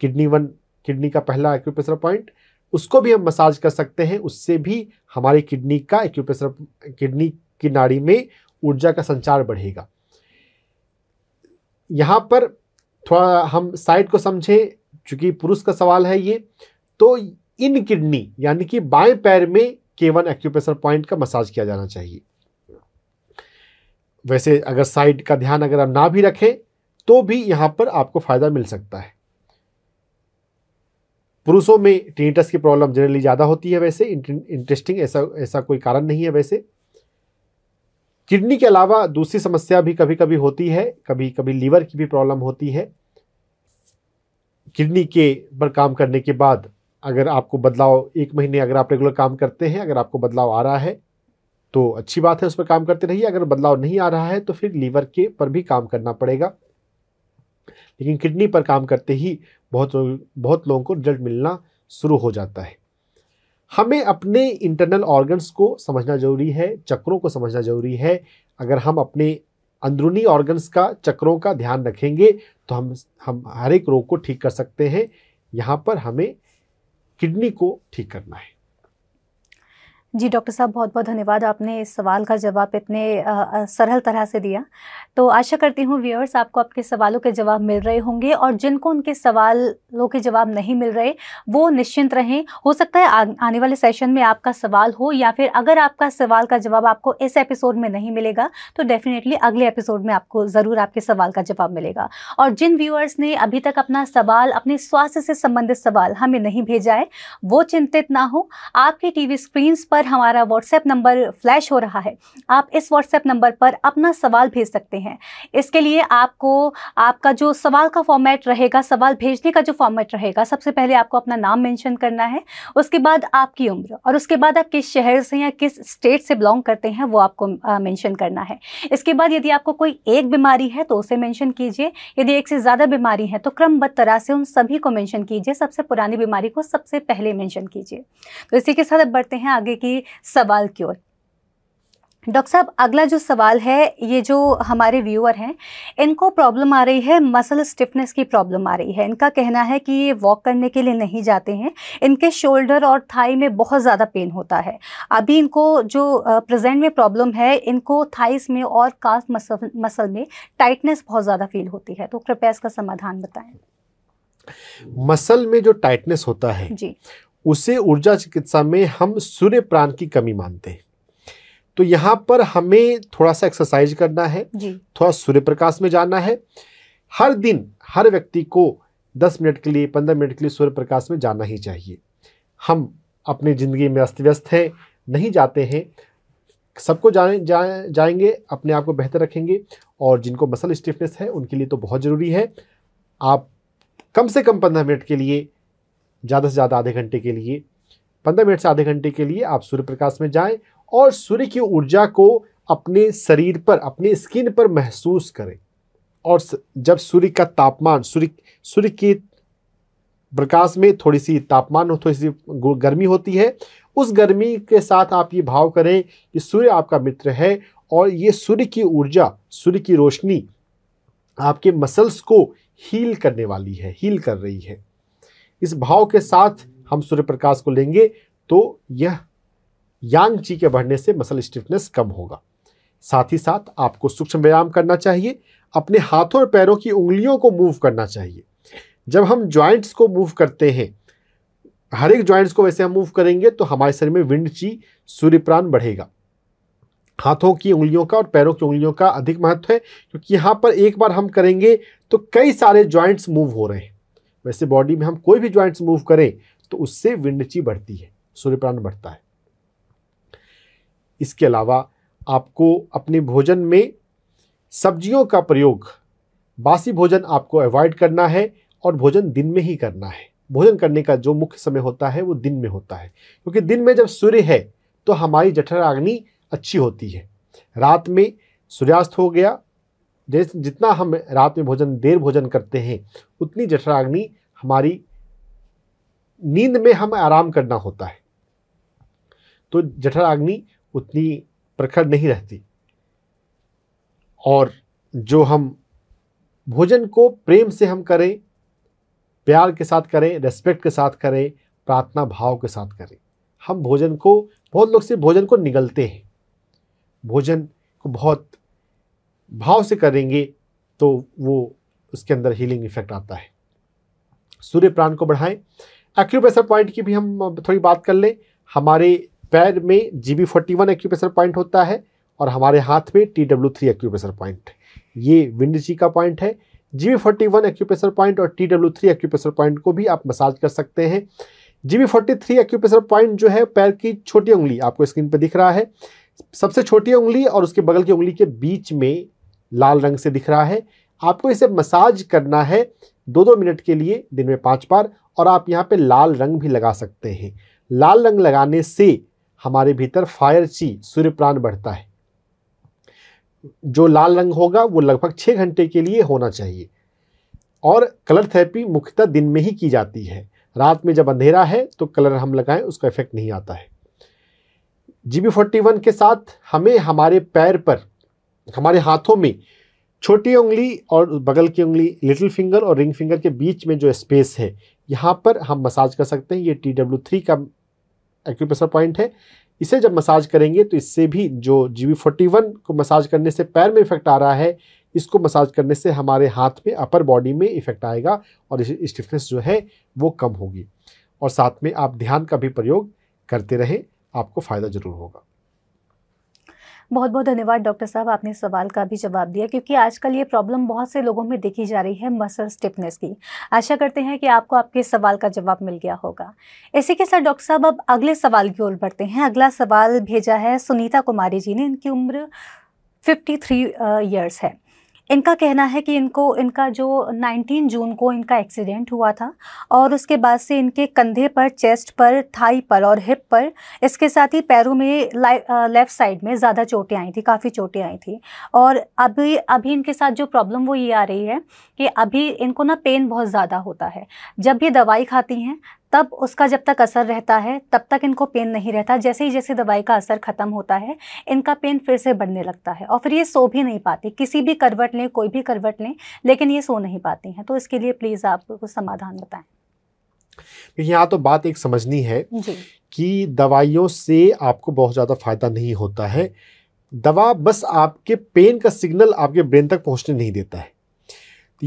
किडनी वन किडनी का पहला एक्यूप्रेशर पॉइंट उसको भी हम मसाज कर सकते हैं उससे भी हमारी किडनी का एक्यूप्रेशर किडनी की नाड़ी में ऊर्जा का संचार बढ़ेगा यहाँ पर थोड़ा हम साइड को समझें चूँकि पुरुष का सवाल है ये तो इन किडनी यानी कि बाएं पैर में केवन एक्यूप्रेशर पॉइंट का मसाज किया जाना चाहिए वैसे अगर साइड का ध्यान अगर आप ना भी रखें तो भी यहाँ पर आपको फ़ायदा मिल सकता है पुरुषों में टीनिटस की प्रॉब्लम जनरली ज़्यादा होती है वैसे इंटरेस्टिंग ऐसा ऐसा कोई कारण नहीं है वैसे किडनी के अलावा दूसरी समस्या भी कभी कभी होती है कभी कभी लीवर की भी प्रॉब्लम होती है किडनी के पर काम करने के बाद अगर आपको बदलाव एक महीने अगर आप रेगुलर काम करते हैं अगर आपको बदलाव आ रहा है तो अच्छी बात है उस पर काम करते रहिए अगर बदलाव नहीं आ रहा है तो फिर लीवर के पर भी काम करना पड़ेगा लेकिन किडनी पर काम करते ही बहुत बहुत लोगों को रिजल्ट मिलना शुरू हो जाता है हमें अपने इंटरनल ऑर्गन्स को समझना ज़रूरी है चक्रों को समझना ज़रूरी है अगर हम अपने अंदरूनी ऑर्गन्स का चक्रों का ध्यान रखेंगे तो हम हम हर एक रोग को ठीक कर सकते हैं यहाँ पर हमें किडनी को ठीक करना है जी डॉक्टर साहब बहुत बहुत धन्यवाद आपने इस सवाल का जवाब इतने सरल तरह से दिया तो आशा करती हूँ व्यूअर्स आपको आपके सवालों के जवाब मिल रहे होंगे और जिनको उनके सवालों के जवाब नहीं मिल रहे वो निश्चिंत रहें हो सकता है आ, आने वाले सेशन में आपका सवाल हो या फिर अगर आपका सवाल का जवाब आपको इस एपिसोड में नहीं मिलेगा तो डेफिनेटली अगले एपिसोड में आपको ज़रूर आपके सवाल का जवाब मिलेगा और जिन व्यूअर्स ने अभी तक अपना सवाल अपने स्वास्थ्य से संबंधित सवाल हमें नहीं भेजा है वो चिंतित ना हो आपके टी स्क्रीन्स पर पर हमारा व्हाट्सएप नंबर फ्लैश हो रहा है आप इस व्हाट्सएप नंबर पर अपना सवाल भेज सकते हैं इसके लिए आपको आपका जो सवाल का फॉर्मेट रहेगा सवाल भेजने का जो फॉर्मेट रहेगा सबसे पहले आपको अपना नाम मेंशन करना है उसके बाद आपकी उम्र और उसके बाद आप किस शहर से या किस स्टेट से बिलोंग करते हैं वो आपको मेंशन करना है इसके बाद यदि आपको कोई एक बीमारी है तो उसे मेंशन कीजिए यदि एक से ज़्यादा बीमारी है तो क्रमबद्ध तरह से उन सभी को मैंशन कीजिए सबसे पुरानी बीमारी को सबसे पहले मेंशन कीजिए तो इसी के साथ अब बढ़ते हैं आगे की कि सवाल की ओर डॉक्टर साहब अगला जो सवाल है ये जो हमारे व्यूअर हैं इनको प्रॉब्लम आ रही है मसल स्टिफनेस की प्रॉब्लम आ रही है इनका कहना है कि ये वॉक करने के लिए नहीं जाते हैं इनके शोल्डर और थाई में बहुत ज़्यादा पेन होता है अभी इनको जो प्रेजेंट में प्रॉब्लम है इनको थाइस में और काफ मसल मसल में टाइटनेस बहुत ज़्यादा फील होती है तो कृपया इसका समाधान बताएं मसल में जो टाइटनेस होता है जी उसे ऊर्जा चिकित्सा में हम सूर्य प्राण की कमी मानते हैं तो यहाँ पर हमें थोड़ा सा एक्सरसाइज करना है थोड़ा सूर्य प्रकाश में जाना है हर दिन हर व्यक्ति को 10 मिनट के लिए 15 मिनट के लिए सूर्य प्रकाश में जाना ही चाहिए हम अपनी ज़िंदगी में अस्त व्यस्त हैं नहीं जाते हैं सबको जाने जा, जाएंगे अपने आप को बेहतर रखेंगे और जिनको मसल स्टिफनेस है उनके लिए तो बहुत ज़रूरी है आप कम से कम पंद्रह मिनट के लिए ज़्यादा से ज़्यादा आधे घंटे के लिए पंद्रह मिनट से आधे घंटे के लिए आप सूर्य प्रकाश में जाएं और सूर्य की ऊर्जा को अपने शरीर पर अपने स्किन पर महसूस करें और जब सूर्य का तापमान सूर्य सूर्य की प्रकाश में थोड़ी सी तापमान हो थोड़ी सी गर्मी होती है उस गर्मी के साथ आप ये भाव करें कि सूर्य आपका मित्र है और ये सूर्य की ऊर्जा सूर्य की रोशनी आपके मसल्स को हील करने वाली है हील कर रही है इस भाव के साथ हम सूर्य प्रकाश को लेंगे तो यह यांग ची के बढ़ने से मसल स्टिफनेस कम होगा साथ ही साथ आपको सूक्ष्म व्यायाम करना चाहिए अपने हाथों और पैरों की उंगलियों को मूव करना चाहिए जब हम जॉइंट्स को मूव करते हैं हर एक जॉइंट्स को वैसे हम मूव करेंगे तो हमारे शरीर में विंड ची सूर्यप्राण बढ़ेगा हाथों की उंगलियों का और पैरों की उंगलियों का अधिक महत्व है क्योंकि यहाँ पर एक बार हम करेंगे तो कई सारे जॉइंट्स मूव हो रहे हैं वैसे बॉडी में हम कोई भी ज्वाइंट्स मूव करें तो उससे विंडची बढ़ती है सूर्यप्राण बढ़ता है इसके अलावा आपको अपने भोजन में सब्जियों का प्रयोग बासी भोजन आपको अवॉइड करना है और भोजन दिन में ही करना है भोजन करने का जो मुख्य समय होता है वो दिन में होता है क्योंकि दिन में जब सूर्य है तो हमारी जठराग्नि अच्छी होती है रात में सूर्यास्त हो गया जैसे जितना हम रात में भोजन देर भोजन करते हैं उतनी जठराग्नि हमारी नींद में हम आराम करना होता है तो जठराग्नि उतनी प्रखर नहीं रहती और जो हम भोजन को प्रेम से हम करें प्यार के साथ करें रेस्पेक्ट के साथ करें प्रार्थना भाव के साथ करें हम भोजन को बहुत लोग से भोजन को निगलते हैं भोजन को बहुत भाव से करेंगे तो वो उसके अंदर हीलिंग इफेक्ट आता है सूर्य प्राण को बढ़ाएं एक्यूप्रेशर पॉइंट की भी हम थोड़ी बात कर लें हमारे पैर में G B forty one acupressure point होता है और हमारे हाथ में T W three acupressure point ये विंड जी का पॉइंट है G B forty one acupressure point और T W three acupressure point को भी आप मसाज कर सकते हैं G B forty three acupressure point जो है पैर की छोटी उंगली आपको स्क्रीन पर दिख रहा है सबसे छोटी उंगली और उसके बगल की उंगली के बीच में लाल रंग से दिख रहा है आपको इसे मसाज करना है दो दो मिनट के लिए दिन में पाँच बार और आप यहाँ पे लाल रंग भी लगा सकते हैं लाल रंग लगाने से हमारे भीतर फायर ची सूर्य प्राण बढ़ता है जो लाल रंग होगा वो लगभग छः घंटे के लिए होना चाहिए और कलर थेरेपी मुख्यतः दिन में ही की जाती है रात में जब अंधेरा है तो कलर हम लगाएं उसका इफेक्ट नहीं आता है जी बी फोर्टी वन के साथ हमें हमारे पैर पर हमारे हाथों में छोटी उंगली और बगल की उंगली लिटिल फिंगर और रिंग फिंगर के बीच में जो स्पेस है यहाँ पर हम मसाज कर सकते हैं ये टी डब्ल्यू थ्री का एक्यूप्रेशर पॉइंट है इसे जब मसाज करेंगे तो इससे भी जो जी वी फोर्टी वन को मसाज करने से पैर में इफेक्ट आ रहा है इसको मसाज करने से हमारे हाथ में अपर बॉडी में इफेक्ट आएगा और स्टिफनेस जो है वो कम होगी और साथ में आप ध्यान का भी प्रयोग करते रहें आपको फ़ायदा ज़रूर होगा बहुत बहुत धन्यवाद डॉक्टर साहब आपने सवाल का भी जवाब दिया क्योंकि आजकल ये प्रॉब्लम बहुत से लोगों में देखी जा रही है मसल स्टिफनेस की आशा करते हैं कि आपको आपके सवाल का जवाब मिल गया होगा इसी के साथ डॉक्टर साहब अब अगले सवाल की ओर बढ़ते हैं अगला सवाल भेजा है सुनीता कुमारी जी ने इनकी उम्र फिफ्टी थ्री ईयर्स है इनका कहना है कि इनको इनका जो 19 जून को इनका एक्सीडेंट हुआ था और उसके बाद से इनके कंधे पर चेस्ट पर थाई पर और हिप पर इसके साथ ही पैरों में लेफ़्ट साइड में ज़्यादा चोटें आई थी काफ़ी चोटें आई थी और अभी अभी इनके साथ जो प्रॉब्लम वो ये आ रही है कि अभी इनको ना पेन बहुत ज़्यादा होता है जब भी दवाई खाती हैं तब उसका जब तक असर रहता है तब तक इनको पेन नहीं रहता जैसे ही जैसे दवाई का असर ख़त्म होता है इनका पेन फिर से बढ़ने लगता है और फिर ये सो भी नहीं पाती किसी भी करवट लें कोई भी करवट लें लेकिन ये सो नहीं पाती हैं तो इसके लिए प्लीज़ आप कुछ समाधान बताएं यहाँ तो बात एक समझनी है कि दवाइयों से आपको बहुत ज़्यादा फ़ायदा नहीं होता है दवा बस आपके पेन का सिग्नल आपके ब्रेन तक पहुँचने नहीं देता है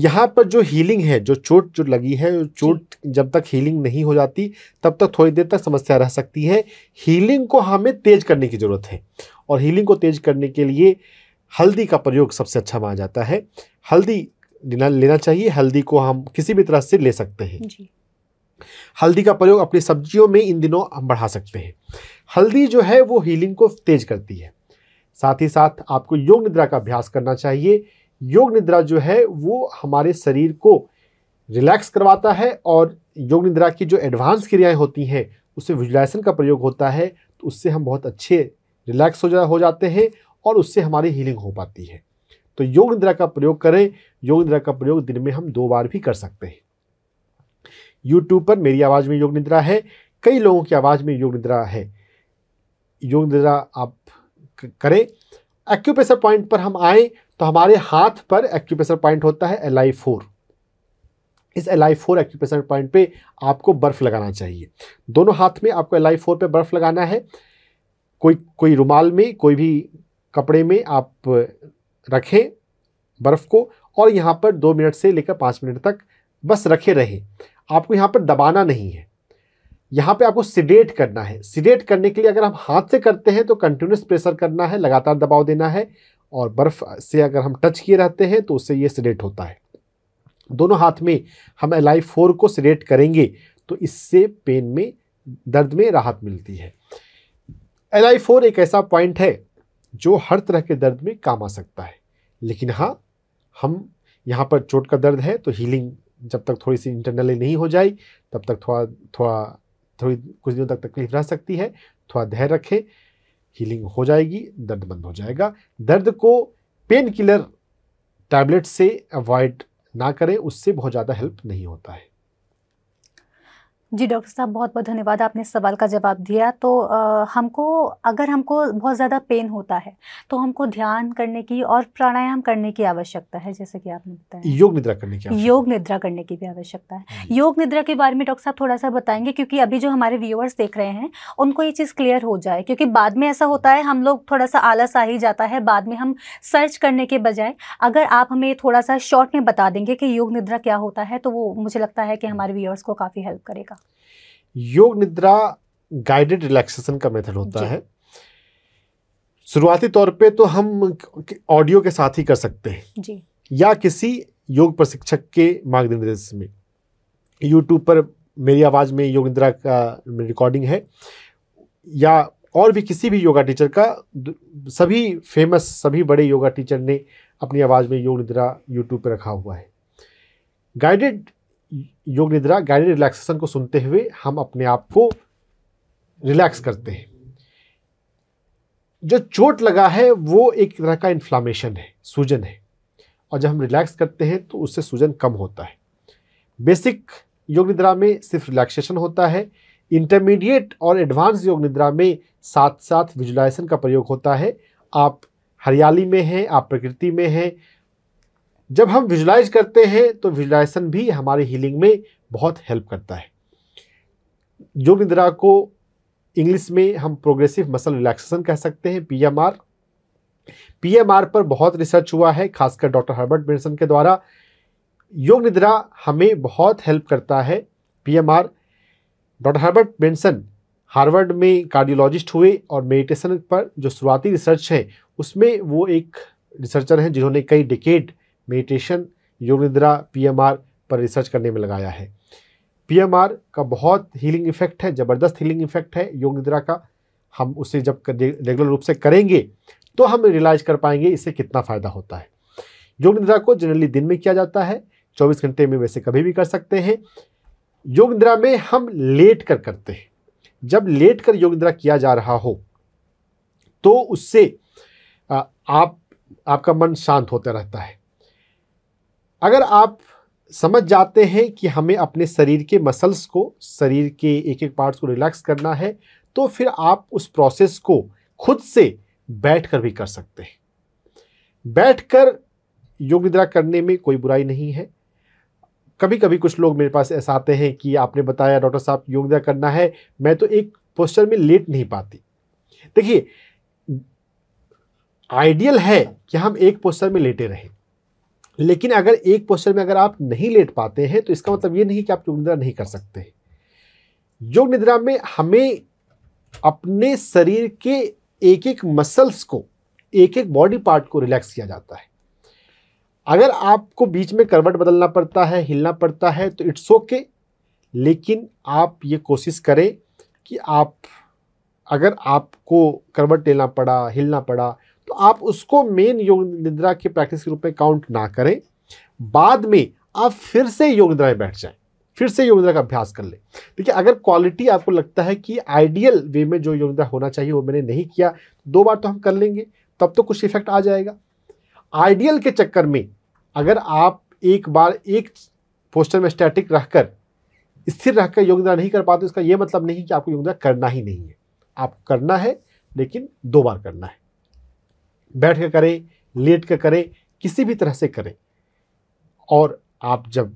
यहाँ पर जो हीलिंग है जो चोट जो लगी है चोट जब तक हीलिंग नहीं हो जाती तब तक थोड़ी देर तक समस्या रह सकती है हीलिंग को हमें तेज करने की ज़रूरत है और हीलिंग को तेज करने के लिए हल्दी का प्रयोग सबसे अच्छा माना जाता है हल्दी लेना लेना चाहिए हल्दी को हम किसी भी तरह से ले सकते हैं हल्दी का प्रयोग अपनी सब्जियों में इन दिनों हम बढ़ा सकते हैं हल्दी जो है वो हीलिंग को तेज करती है साथ ही साथ आपको योग निद्रा का अभ्यास करना चाहिए योग निद्रा जो है वो हमारे शरीर को रिलैक्स करवाता है और योग निद्रा की जो एडवांस क्रियाएं होती हैं उससे विजुलाइसन का प्रयोग होता है तो उससे हम बहुत अच्छे रिलैक्स हो जा हो जाते हैं और उससे हमारी हीलिंग हो पाती है तो योग निद्रा का प्रयोग करें योग निद्रा का प्रयोग दिन में हम दो बार भी कर सकते हैं यूट्यूब पर मेरी आवाज़ में योग निद्रा है कई लोगों की आवाज़ में योग निद्रा है योग निद्रा आप करें एक्यूप्रेशर पॉइंट पर हम आए तो हमारे हाथ पर एक्यूप्रेशर पॉइंट होता है एल आई फोर इस L I four acupressure point पे आपको बर्फ़ लगाना चाहिए दोनों हाथ में आपको एल आई फोर पर बर्फ़ लगाना है कोई कोई रुमाल में कोई भी कपड़े में आप रखें बर्फ़ को और यहाँ पर दो मिनट से लेकर पाँच मिनट तक बस रखे रहें आपको यहाँ पर दबाना नहीं है यहाँ पे आपको सिडेट करना है सिडेट करने के लिए अगर हम हाथ से करते हैं तो कंटिन्यूस प्रेशर करना है लगातार दबाव देना है और बर्फ़ से अगर हम टच किए रहते हैं तो उससे ये सिलेट होता है दोनों हाथ में हम एल आई फोर को सिलेट करेंगे तो इससे पेन में दर्द में राहत मिलती है एल आई फोर एक ऐसा पॉइंट है जो हर तरह के दर्द में काम आ सकता है लेकिन हाँ हम यहाँ पर चोट का दर्द है तो हीलिंग जब तक थोड़ी सी इंटरनली नहीं हो जाए तब तक थोड़ा थोड़ा थोड़ी कुछ दिनों तक तकलीफ रह सकती है थोड़ा धैर्य रखें हीलिंग हो जाएगी दर्द बंद हो जाएगा दर्द को पेन किलर टैबलेट से अवॉइड ना करें उससे बहुत ज़्यादा हेल्प नहीं होता है जी डॉक्टर साहब बहुत बहुत धन्यवाद आपने सवाल का जवाब दिया तो आ, हमको अगर हमको बहुत ज़्यादा पेन होता है तो हमको ध्यान करने की और प्राणायाम करने की आवश्यकता है जैसे कि आपने बताया योग निद्रा करने की योग निद्रा करने की भी आवश्यकता है योग निद्रा के बारे में डॉक्टर साहब थोड़ा सा बताएंगे क्योंकि अभी जो हमारे व्यूअर्स देख रहे हैं उनको ये चीज़ क्लियर हो जाए क्योंकि बाद में ऐसा होता है हम लोग थोड़ा सा आलस आ ही जाता है बाद में हम सर्च करने के बजाय अगर आप हमें थोड़ा सा शॉर्ट में बता देंगे कि योग निद्रा क्या होता है तो वो मुझे लगता है कि हमारे व्यूअर्स को काफ़ी हेल्प करेगा योग निद्रा गाइडेड रिलैक्सेशन का मेथड होता है शुरुआती तौर पे तो हम ऑडियो के साथ ही कर सकते हैं जी या किसी योग प्रशिक्षक के मार्गदर्शन में यूट्यूब पर मेरी आवाज़ में योग निद्रा का रिकॉर्डिंग है या और भी किसी भी योगा टीचर का सभी फेमस सभी बड़े योगा टीचर ने अपनी आवाज़ में योग निद्रा यूट्यूब पर रखा हुआ है गाइडेड योग निद्रा गाइडेड रिलैक्सेशन को सुनते हुए हम अपने आप को रिलैक्स करते हैं जो चोट लगा है वो एक तरह का इन्फ्लामेशन है सूजन है और जब हम रिलैक्स करते हैं तो उससे सूजन कम होता है बेसिक योग निद्रा में सिर्फ रिलैक्सेशन होता है इंटरमीडिएट और एडवांस योग निद्रा में साथ साथ विजुलाइजेशन का प्रयोग होता है आप हरियाली में हैं आप प्रकृति में हैं जब हम विजुलाइज करते हैं तो विजुलाइजेशन भी हमारे हीलिंग में बहुत हेल्प करता है योग निद्रा को इंग्लिश में हम प्रोग्रेसिव मसल रिलैक्सेशन कह सकते हैं पीएमआर पीएमआर पर बहुत रिसर्च हुआ है खासकर डॉक्टर हर्बर्ट मेडिसन के द्वारा योग निद्रा हमें बहुत हेल्प करता है PMR doctor Herbert medicine Harvard में कार्डियोलॉजिस्ट हुए और मेडिटेशन पर जो शुरुआती रिसर्च है उसमें वो एक रिसर्चर हैं जिन्होंने कई डिकेड मेडिटेशन योग निद्रा पी पर रिसर्च करने में लगाया है पी का बहुत हीलिंग इफेक्ट है ज़बरदस्त हीलिंग इफेक्ट है योग निद्रा का हम उसे जब रेगुलर रूप से करेंगे तो हम रियलाइज कर पाएंगे इससे कितना फ़ायदा होता है योग निद्रा को जनरली दिन में किया जाता है 24 घंटे में वैसे कभी भी कर सकते हैं योग निद्रा में हम लेट कर करते हैं जब लेट कर योग निद्रा किया जा रहा हो तो उससे आप आपका मन शांत होता रहता है अगर आप समझ जाते हैं कि हमें अपने शरीर के मसल्स को शरीर के एक एक पार्ट्स को रिलैक्स करना है तो फिर आप उस प्रोसेस को खुद से बैठ कर भी कर सकते हैं बैठ कर योग निद्रा करने में कोई बुराई नहीं है कभी कभी कुछ लोग मेरे पास ऐसा आते हैं कि आपने बताया डॉक्टर साहब योग निद्रा करना है मैं तो एक पोस्चर में लेट नहीं पाती देखिए आइडियल है कि हम एक पोस्चर में लेटे रहें लेकिन अगर एक पोस्चर में अगर आप नहीं लेट पाते हैं तो इसका मतलब ये नहीं कि आप योग निद्रा नहीं कर सकते योग निद्रा में हमें अपने शरीर के एक एक मसल्स को एक एक बॉडी पार्ट को रिलैक्स किया जाता है अगर आपको बीच में करवट बदलना पड़ता है हिलना पड़ता है तो इट्स ओके okay, लेकिन आप ये कोशिश करें कि आप अगर आपको करवट लेना पड़ा हिलना पड़ा तो आप उसको मेन योग निद्रा के प्रैक्टिस के रूप में काउंट ना करें बाद में आप फिर से योग निद्रा में बैठ जाएं फिर से योग निद्रा का अभ्यास कर लें देखिए अगर क्वालिटी आपको लगता है कि आइडियल वे में जो योग निद्रा होना चाहिए वो मैंने नहीं किया दो बार तो हम कर लेंगे तब तो कुछ इफेक्ट आ जाएगा आइडियल के चक्कर में अगर आप एक बार एक पोस्टर में स्टैटिक रहकर स्थिर रहकर योग निद्रा नहीं कर पाते तो इसका ये मतलब नहीं कि आपको योग निद्रा करना ही नहीं है आप करना है लेकिन दो बार करना है बैठ कर करें लेट कर करें किसी भी तरह से करें और आप जब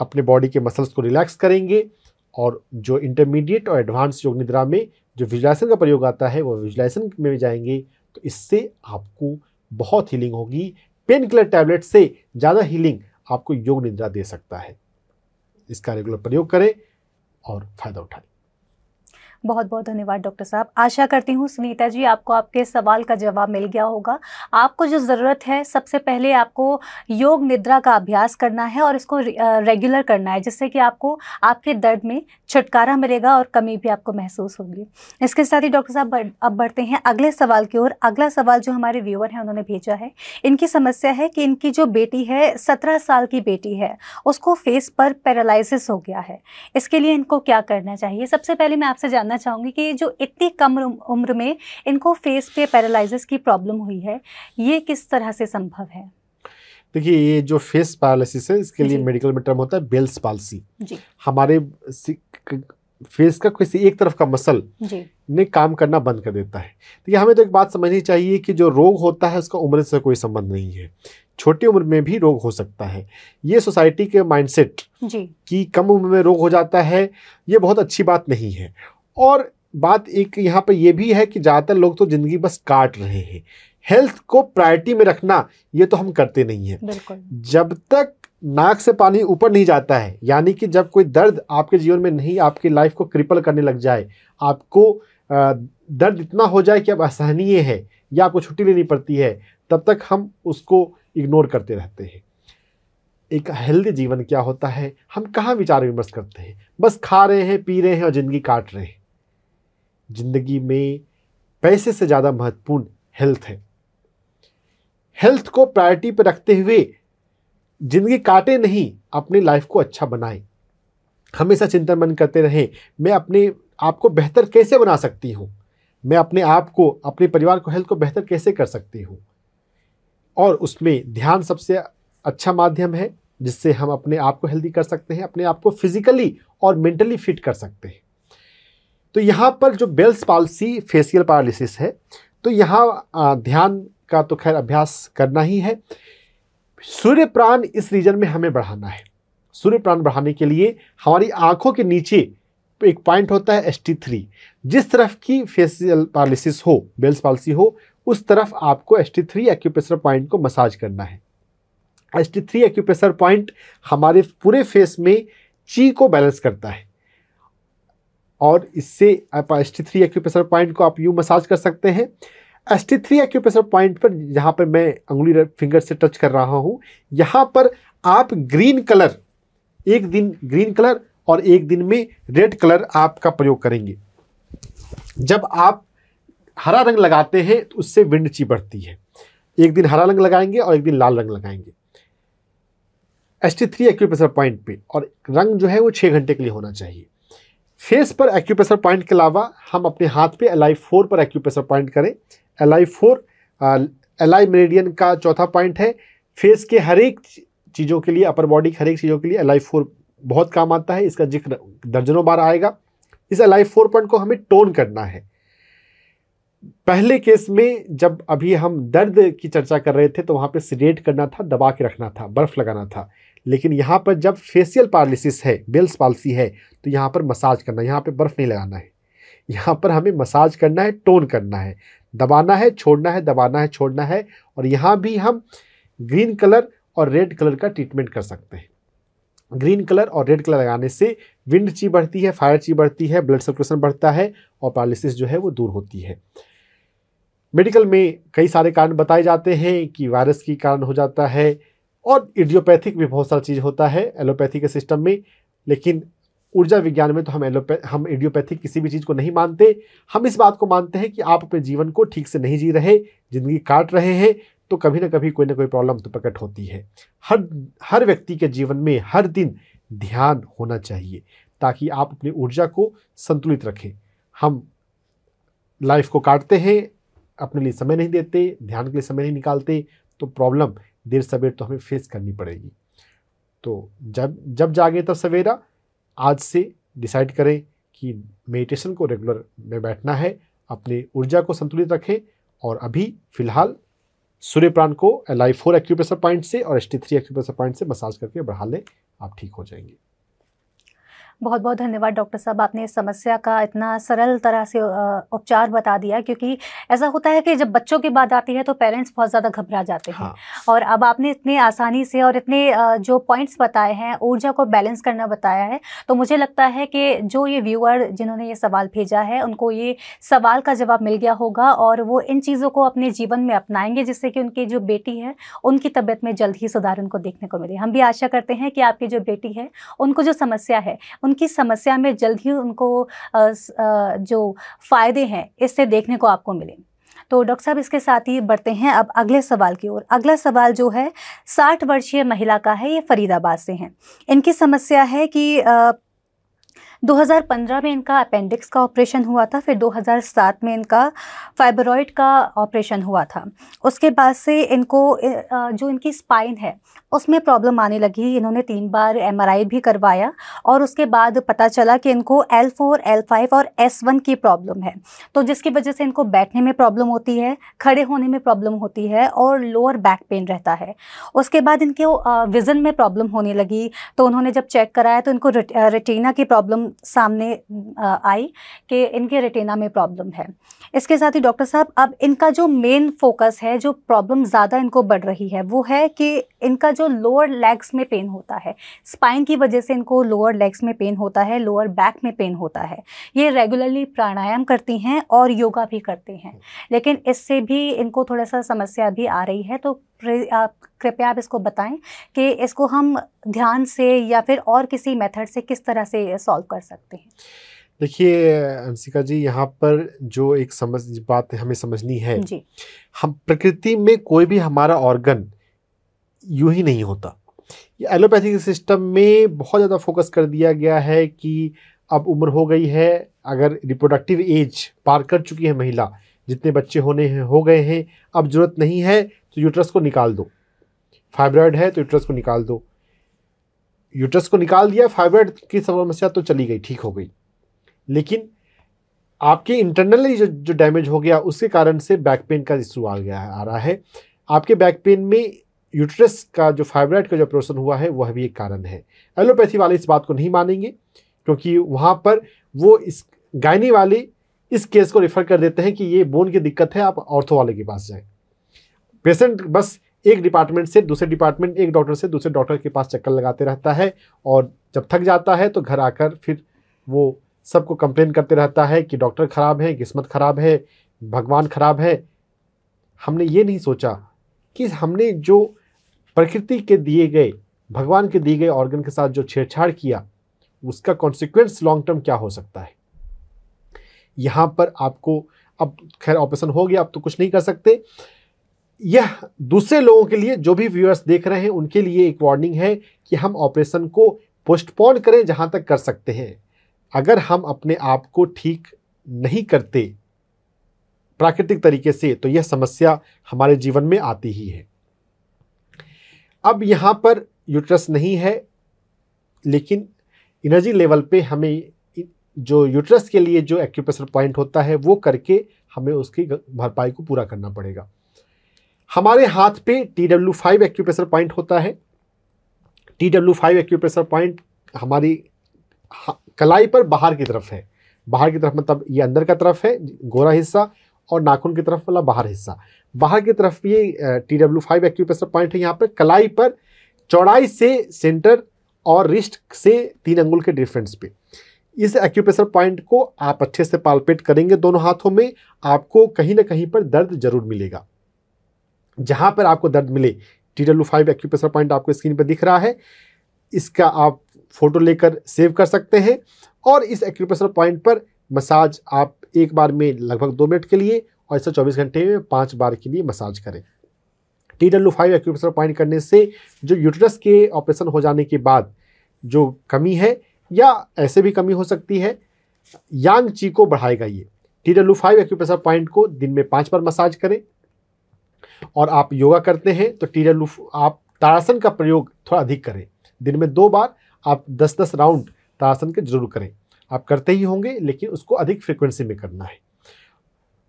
अपने बॉडी के मसल्स को रिलैक्स करेंगे और जो इंटरमीडिएट और एडवांस योग निद्रा में जो विजुलाइसन का प्रयोग आता है वो विजुलाइसन में जाएंगे तो इससे आपको बहुत हीलिंग होगी पेन किलर टैबलेट से ज़्यादा हीलिंग आपको योग निद्रा दे सकता है इसका रेगुलर प्रयोग करें और फ़ायदा उठाएं बहुत बहुत धन्यवाद डॉक्टर साहब आशा करती हूँ सुनीता जी आपको आपके सवाल का जवाब मिल गया होगा आपको जो ज़रूरत है सबसे पहले आपको योग निद्रा का अभ्यास करना है और इसको रेगुलर करना है जिससे कि आपको आपके दर्द में छुटकारा मिलेगा और कमी भी आपको महसूस होगी इसके साथ ही डॉक्टर साहब अब बढ़ते हैं अगले सवाल की ओर अगला सवाल जो हमारे व्यूअर हैं उन्होंने भेजा है इनकी समस्या है कि इनकी जो बेटी है सत्रह साल की बेटी है उसको फेस पर पैरालिसिस हो गया है इसके लिए इनको क्या करना चाहिए सबसे पहले मैं आपसे जानना जानना चाहूँगी कि जो इतनी कम उम्र में इनको फेस पे पैरालिसिस की प्रॉब्लम हुई है ये किस तरह से संभव है देखिए ये जो फेस पैरालिसिस है इसके लिए मेडिकल में टर्म होता है बेल्स पालसी हमारे फेस का किसी एक तरफ का मसल जी। ने काम करना बंद कर देता है तो ये हमें तो एक बात समझनी चाहिए कि जो रोग होता है उसका उम्र से कोई संबंध नहीं है छोटी उम्र में भी रोग हो सकता है ये सोसाइटी के माइंडसेट कि कम उम्र में रोग हो जाता है ये बहुत अच्छी बात नहीं है और बात एक यहाँ पर यह भी है कि ज़्यादातर लोग तो ज़िंदगी बस काट रहे हैं हेल्थ को प्रायोरिटी में रखना ये तो हम करते नहीं हैं जब तक नाक से पानी ऊपर नहीं जाता है यानी कि जब कोई दर्द आपके जीवन में नहीं आपकी लाइफ को क्रिपल करने लग जाए आपको दर्द इतना हो जाए कि अब असहनीय है या आपको छुट्टी लेनी पड़ती है तब तक हम उसको इग्नोर करते रहते हैं एक हेल्दी जीवन क्या होता है हम कहाँ विचार विमर्श करते हैं बस खा रहे हैं पी रहे हैं और ज़िंदगी काट रहे हैं ज़िंदगी में पैसे से ज़्यादा महत्वपूर्ण हेल्थ है हेल्थ को प्रायोरिटी पर रखते हुए ज़िंदगी काटे नहीं अपनी लाइफ को अच्छा बनाए हमेशा चिंतन मन करते रहें मैं अपने आप को बेहतर कैसे बना सकती हूँ मैं अपने आप को अपने परिवार को हेल्थ को बेहतर कैसे कर सकती हूँ और उसमें ध्यान सबसे अच्छा माध्यम है जिससे हम अपने आप को हेल्दी कर सकते हैं अपने आप को फिजिकली और मेंटली फिट कर सकते हैं तो यहाँ पर जो बेल्स पालसी फेसियल पैरालिसिस है तो यहाँ ध्यान का तो खैर अभ्यास करना ही है सूर्य प्राण इस रीजन में हमें बढ़ाना है सूर्य प्राण बढ़ाने के लिए हमारी आंखों के नीचे एक पॉइंट होता है एस टी थ्री जिस तरफ की फेसियल पैरालिसिस हो बेल्स पालसी हो उस तरफ आपको S T three acupressure point को मसाज करना है S T three acupressure point हमारे पूरे फेस में ची को बैलेंस करता है और इससे आप S T three acupressure point को आप यूँ मसाज कर सकते हैं S T three acupressure point पर जहाँ पर मैं अंगुली फिंगर से टच कर रहा हूँ यहाँ पर आप ग्रीन कलर एक दिन ग्रीन कलर और एक दिन में रेड कलर आपका प्रयोग करेंगे जब आप हरा रंग लगाते हैं तो उससे विंड ची बढ़ती है एक दिन हरा रंग लगाएंगे और एक दिन लाल रंग लगाएंगे S T three acupressure point पे और रंग जो है वो छः घंटे के लिए होना चाहिए फेस पर एक्यूप्रेशर पॉइंट के अलावा हम अपने हाथ पे एल आई फोर पर एक्यूप्रेशर पॉइंट करें L I four L I meridian का चौथा पॉइंट है फेस के हर एक चीज़ों के लिए अपर बॉडी की हर एक चीज़ों के लिए एल आई फोर बहुत काम आता है इसका जिक्र दर्जनों बार आएगा इस एल आई फोर पॉइंट को हमें टोन करना है पहले केस में जब अभी हम दर्द की चर्चा कर रहे थे तो वहाँ पर सीडेट करना था दबा के रखना था बर्फ़ लगाना था लेकिन यहाँ पर जब फेशियल पार्लिसिस है बेल्स पालसी है तो यहाँ पर मसाज करना है यहाँ पर बर्फ़ नहीं लगाना है यहाँ पर हमें मसाज करना है टोन करना है दबाना है छोड़ना है दबाना है छोड़ना है और यहाँ भी हम ग्रीन कलर और रेड कलर का ट्रीटमेंट कर सकते हैं ग्रीन कलर और रेड कलर लगाने से विंड ची बढ़ती है फायर ची बढ़ती है ब्लड सर्कुलेशन बढ़ता है और पैरालिसिस जो है वो दूर होती है मेडिकल में कई सारे कारण बताए जाते हैं कि वायरस के कारण हो जाता है और इडियोपैथिक भी बहुत सारा चीज़ होता है एलोपैथी के सिस्टम में लेकिन ऊर्जा विज्ञान में तो हम एलोपै हम एडियोपैथिक किसी भी चीज़ को नहीं मानते हम इस बात को मानते हैं कि आप अपने जीवन को ठीक से नहीं जी रहे ज़िंदगी काट रहे हैं तो कभी ना कभी कोई ना कोई प्रॉब्लम तो प्रकट होती है हर हर व्यक्ति के जीवन में हर दिन ध्यान होना चाहिए ताकि आप अपनी ऊर्जा को संतुलित रखें हम लाइफ को काटते हैं अपने लिए समय नहीं देते ध्यान के लिए समय नहीं निकालते तो प्रॉब्लम देर सवेर तो हमें फेस करनी पड़ेगी तो जब जब जागे तब सवेरा आज से डिसाइड करें कि मेडिटेशन को रेगुलर में बैठना है अपने ऊर्जा को संतुलित रखें और अभी फ़िलहाल सूर्य प्राण को L I four acupressure point से और S T three acupressure point से मसाज करके बढ़ा लें आप ठीक हो जाएंगे बहुत बहुत धन्यवाद डॉक्टर साहब आपने इस समस्या का इतना सरल तरह से उपचार बता दिया क्योंकि ऐसा होता है कि जब बच्चों की बात आती है तो पेरेंट्स बहुत ज़्यादा घबरा जाते हैं हाँ। और अब आपने इतने आसानी से और इतने जो पॉइंट्स बताए हैं ऊर्जा को बैलेंस करना बताया है तो मुझे लगता है कि जो ये व्यूअर जिन्होंने ये सवाल भेजा है उनको ये सवाल का जवाब मिल गया होगा और वो इन चीज़ों को अपने जीवन में अपनाएंगे जिससे कि उनकी जो बेटी है उनकी तबीयत में जल्द ही सुधार उनको देखने को मिले हम भी आशा करते हैं कि आपकी जो बेटी है उनको जो समस्या है उन उनकी समस्या में जल्द ही उनको जो फ़ायदे हैं इससे देखने को आपको मिले तो डॉक्टर साहब इसके साथ ही बढ़ते हैं अब अगले सवाल की ओर अगला सवाल जो है साठ वर्षीय महिला का है ये फरीदाबाद से हैं इनकी समस्या है कि 2015 में इनका अपेंडिक्स का ऑपरेशन हुआ था फिर 2007 में इनका फाइब्रॉयड का ऑपरेशन हुआ था उसके बाद से इनको जो इनकी स्पाइन है उसमें प्रॉब्लम आने लगी इन्होंने तीन बार एम भी करवाया और उसके बाद पता चला कि इनको एल फोर और एस की प्रॉब्लम है तो जिसकी वजह से इनको बैठने में प्रॉब्लम होती है खड़े होने में प्रॉब्लम होती है और लोअर बैक पेन रहता है उसके बाद इनके विज़न में प्रॉब्लम होने लगी तो उन्होंने जब चेक कराया तो इनको रेटिना की प्रॉब्लम सामने आई कि इनके रेटिना में प्रॉब्लम है इसके साथ ही डॉक्टर साहब अब इनका जो मेन फोकस है जो प्रॉब्लम ज़्यादा इनको बढ़ रही है वो है कि इनका जो लोअर लेग्स में पेन होता है स्पाइन की वजह से इनको लोअर लेग्स में पेन होता है लोअर बैक में पेन होता है ये रेगुलरली प्राणायाम करती हैं और योगा भी करती हैं हम्म। लेकिन इससे भी इनको थोड़ा सा समस्या भी आ रही है तो आप कृपया आप इसको बताएं कि इसको हम ध्यान से या फिर और किसी मेथड से किस तरह से सॉल्व कर सकते हैं देखिए अंशिका जी यहाँ पर जो एक समझ बात हमें समझनी है जी हम प्रकृति में कोई भी हमारा ऑर्गन यूं ही नहीं होता एलोपैथी एलोपैथिक सिस्टम में बहुत ज़्यादा फोकस कर दिया गया है कि अब उम्र हो गई है अगर रिप्रोडक्टिव एज पार कर चुकी है महिला जितने बच्चे होने हैं हो गए हैं अब ज़रूरत नहीं है तो यूट्रस को निकाल दो फाइब्रॉयड है तो यूट्रस को निकाल दो यूट्रस को निकाल दिया फाइब्रॉयड की समस्या तो चली गई ठीक हो गई लेकिन आपके इंटरनली जो जो डैमेज हो गया उसके कारण से बैक पेन का इशू आ गया आ रहा है आपके बैक पेन में यूट्रस का जो फाइब्रॉयड का जो ऑपरेशन हुआ है वह भी एक कारण है एलोपैथी वाले इस बात को नहीं मानेंगे क्योंकि वहाँ पर वो इस गायनी वाले इस केस को रेफर कर देते हैं कि ये बोन की दिक्कत है आप ऑर्थो वाले के पास जाएं पेशेंट बस एक डिपार्टमेंट से दूसरे डिपार्टमेंट एक डॉक्टर से दूसरे डॉक्टर के पास चक्कर लगाते रहता है और जब थक जाता है तो घर आकर फिर वो सबको कंप्लेन करते रहता है कि डॉक्टर ख़राब है किस्मत ख़राब है भगवान ख़राब है हमने ये नहीं सोचा कि हमने जो प्रकृति के दिए गए भगवान के दिए गए ऑर्गन के साथ जो छेड़छाड़ किया उसका कॉन्सिक्वेंस लॉन्ग टर्म क्या हो सकता है यहाँ पर आपको अब खैर ऑपरेशन हो गया अब तो कुछ नहीं कर सकते यह दूसरे लोगों के लिए जो भी व्यूअर्स देख रहे हैं उनके लिए एक वार्निंग है कि हम ऑपरेशन को पोस्टपोन करें जहाँ तक कर सकते हैं अगर हम अपने आप को ठीक नहीं करते प्राकृतिक तरीके से तो यह समस्या हमारे जीवन में आती ही है अब यहाँ पर यूट्रस नहीं है लेकिन एनर्जी लेवल पे हमें जो यूट्रस के लिए जो एक्यूप्रेशर पॉइंट होता है वो करके हमें उसकी भरपाई को पूरा करना पड़ेगा हमारे हाथ पे T W five acupressure point होता है T W five acupressure point हमारी कलाई पर बाहर की तरफ है बाहर की तरफ मतलब ये अंदर का तरफ है गोरा हिस्सा और नाखून की तरफ वाला बाहर हिस्सा बाहर की तरफ ये T W five acupressure point है यहाँ पर कलाई पर चौड़ाई से सेंटर और रिस्ट से तीन अंगुल के डिफरेंस पे इस एक्यूप्रेशर पॉइंट को आप अच्छे से पालपेट करेंगे दोनों हाथों में आपको कहीं ना कहीं पर दर्द जरूर मिलेगा जहाँ पर आपको दर्द मिले T W five acupressure point आपको स्क्रीन पर दिख रहा है इसका आप फ़ोटो लेकर सेव कर सकते हैं और इस एक्यूप्रेशर पॉइंट पर मसाज आप एक बार में लगभग दो मिनट के लिए और इससे चौबीस घंटे में पाँच बार के लिए मसाज करें T W five acupressure point करने से जो यूटरस के ऑपरेशन हो जाने के बाद जो कमी है या ऐसे भी कमी हो सकती है यांग ची को बढ़ाएगा ये T W five acupressure point को दिन में पाँच बार मसाज करें और आप योगा करते हैं तो टी डब्ल्यू आप तारासन का प्रयोग थोड़ा अधिक करें दिन में दो बार आप दस दस राउंड तारासन के जरूर करें आप करते ही होंगे लेकिन उसको अधिक फ्रिक्वेंसी में करना है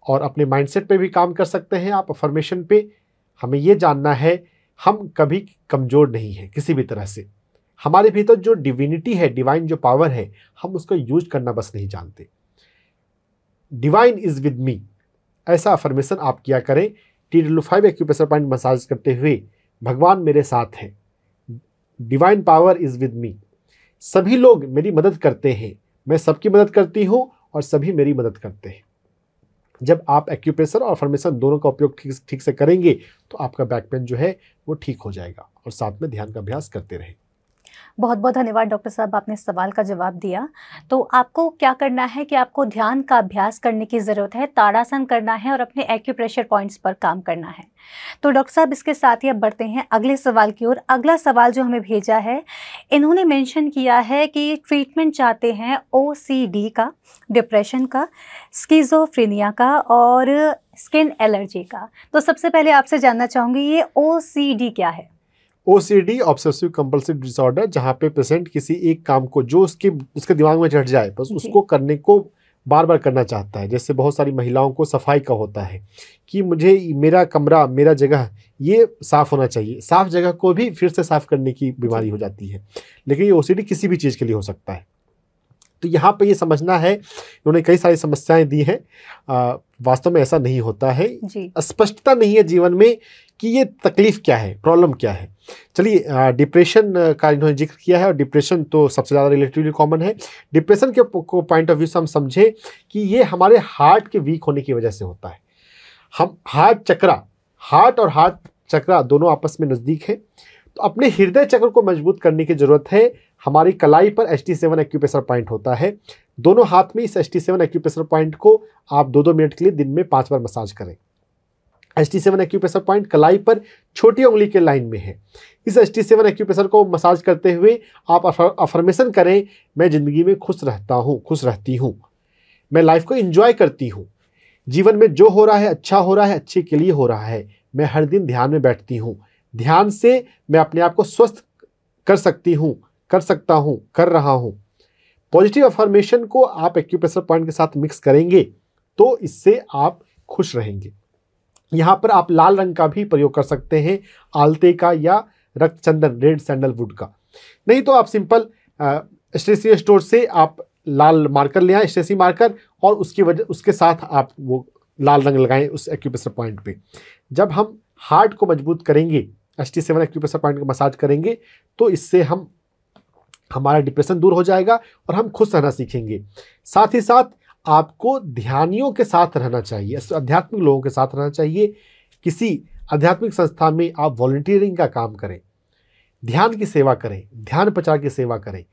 और अपने माइंडसेट पे भी काम कर सकते हैं आप अफर्मेशन पे हमें ये जानना है हम कभी कमज़ोर नहीं हैं किसी भी तरह से हमारे भीतर जो डिविनिटी है डिवाइन जो पावर है हम उसको यूज करना बस नहीं जानते डिवाइन इज़ विद मी ऐसा अफर्मेशन आप किया करें T W five acupressure point massage करते हुए भगवान मेरे साथ हैं divine power is with me सभी लोग मेरी मदद करते हैं मैं सबकी मदद करती हूँ और सभी मेरी मदद करते हैं जब आप एक्यूप्रेशर और अफर्मेशन दोनों का उपयोग ठीक ठीक से करेंगे तो आपका बैक पेन जो है वो ठीक हो जाएगा और साथ में ध्यान का अभ्यास करते रहें बहुत बहुत धन्यवाद डॉक्टर साहब आपने सवाल का जवाब दिया तो आपको क्या करना है कि आपको ध्यान का अभ्यास करने की ज़रूरत है ताड़ासन करना है और अपने एक्यूप्रेशर पॉइंट्स पर काम करना है तो डॉक्टर साहब इसके साथ ही अब बढ़ते हैं अगले सवाल की ओर अगला सवाल जो हमें भेजा है इन्होंने मेंशन किया है कि ट्रीटमेंट चाहते हैं ओ का डिप्रेशन का स्कीजोफ्रीनिया का और स्किन एलर्जी का तो सबसे पहले आपसे जानना चाहूँगी ये ओ क्या है ओसीडी ऑब्सेसिव कंपल्सिव डिसऑर्डर जहाँ पे पेशेंट किसी एक काम को जो उसके उसके दिमाग में चढ़ जाए बस उसको करने को बार बार करना चाहता है जैसे बहुत सारी महिलाओं को सफाई का होता है कि मुझे मेरा कमरा मेरा जगह ये साफ़ होना चाहिए साफ़ जगह को भी फिर से साफ़ करने की बीमारी हो जाती है लेकिन ये ओसीडी किसी भी चीज़ के लिए हो सकता है तो यहाँ पे ये समझना है उन्होंने कई सारी समस्याएं दी हैं वास्तव में ऐसा नहीं होता है स्पष्टता नहीं है जीवन में कि ये तकलीफ़ क्या है प्रॉब्लम क्या है चलिए डिप्रेशन का इन्होंने जिक्र किया है और डिप्रेशन तो सबसे ज़्यादा रिलेटिवली कॉमन है डिप्रेशन के पॉइंट ऑफ व्यू से हम समझें कि ये हमारे हार्ट के वीक होने की वजह से होता है हम हार्ट चक्रा हार्ट और हार्ट चक्रा दोनों आपस में नज़दीक हैं तो अपने हृदय चक्र को मजबूत करने की ज़रूरत है हमारी कलाई पर H T seven acupressure point होता है दोनों हाथ में इस H T seven acupressure point को आप दो दो मिनट के लिए दिन में पाँच बार मसाज करें H T seven acupressure point कलाई पर छोटी उंगली के लाइन में है इस एस टी सेवन एक्यूप्रेशर को मसाज करते हुए आप अफर्मेशन करें मैं ज़िंदगी में खुश रहता हूँ खुश रहती हूँ मैं लाइफ को इन्जॉय करती हूँ जीवन में जो हो रहा है अच्छा हो रहा है अच्छे के लिए हो रहा है मैं हर दिन ध्यान में बैठती हूँ ध्यान से मैं अपने आप को स्वस्थ कर सकती हूँ कर सकता हूँ कर रहा हूँ पॉजिटिव अफॉर्मेशन को आप एक्यूप्रेशर पॉइंट के साथ मिक्स करेंगे तो इससे आप खुश रहेंगे यहाँ पर आप लाल रंग का भी प्रयोग कर सकते हैं आलते का या रक्त चंदन रेड सैंडलवुड का नहीं तो आप सिंपल स्टेसी स्टोर से आप लाल मार्कर ले आए स्टेसी मार्कर और उसकी वजह उसके साथ आप वो लाल रंग लगाएं उस एक्यूप्रेशर पॉइंट पे जब हम हार्ट को मजबूत करेंगे S T seven acupressure point को मसाज करेंगे तो इससे हम हमारा डिप्रेशन दूर हो जाएगा और हम खुश रहना सीखेंगे साथ ही साथ आपको ध्यानियों के साथ रहना चाहिए आध्यात्मिक लोगों के साथ रहना चाहिए किसी आध्यात्मिक संस्था में आप वॉल्टियरिंग का काम करें ध्यान की सेवा करें ध्यान प्रचार की सेवा करें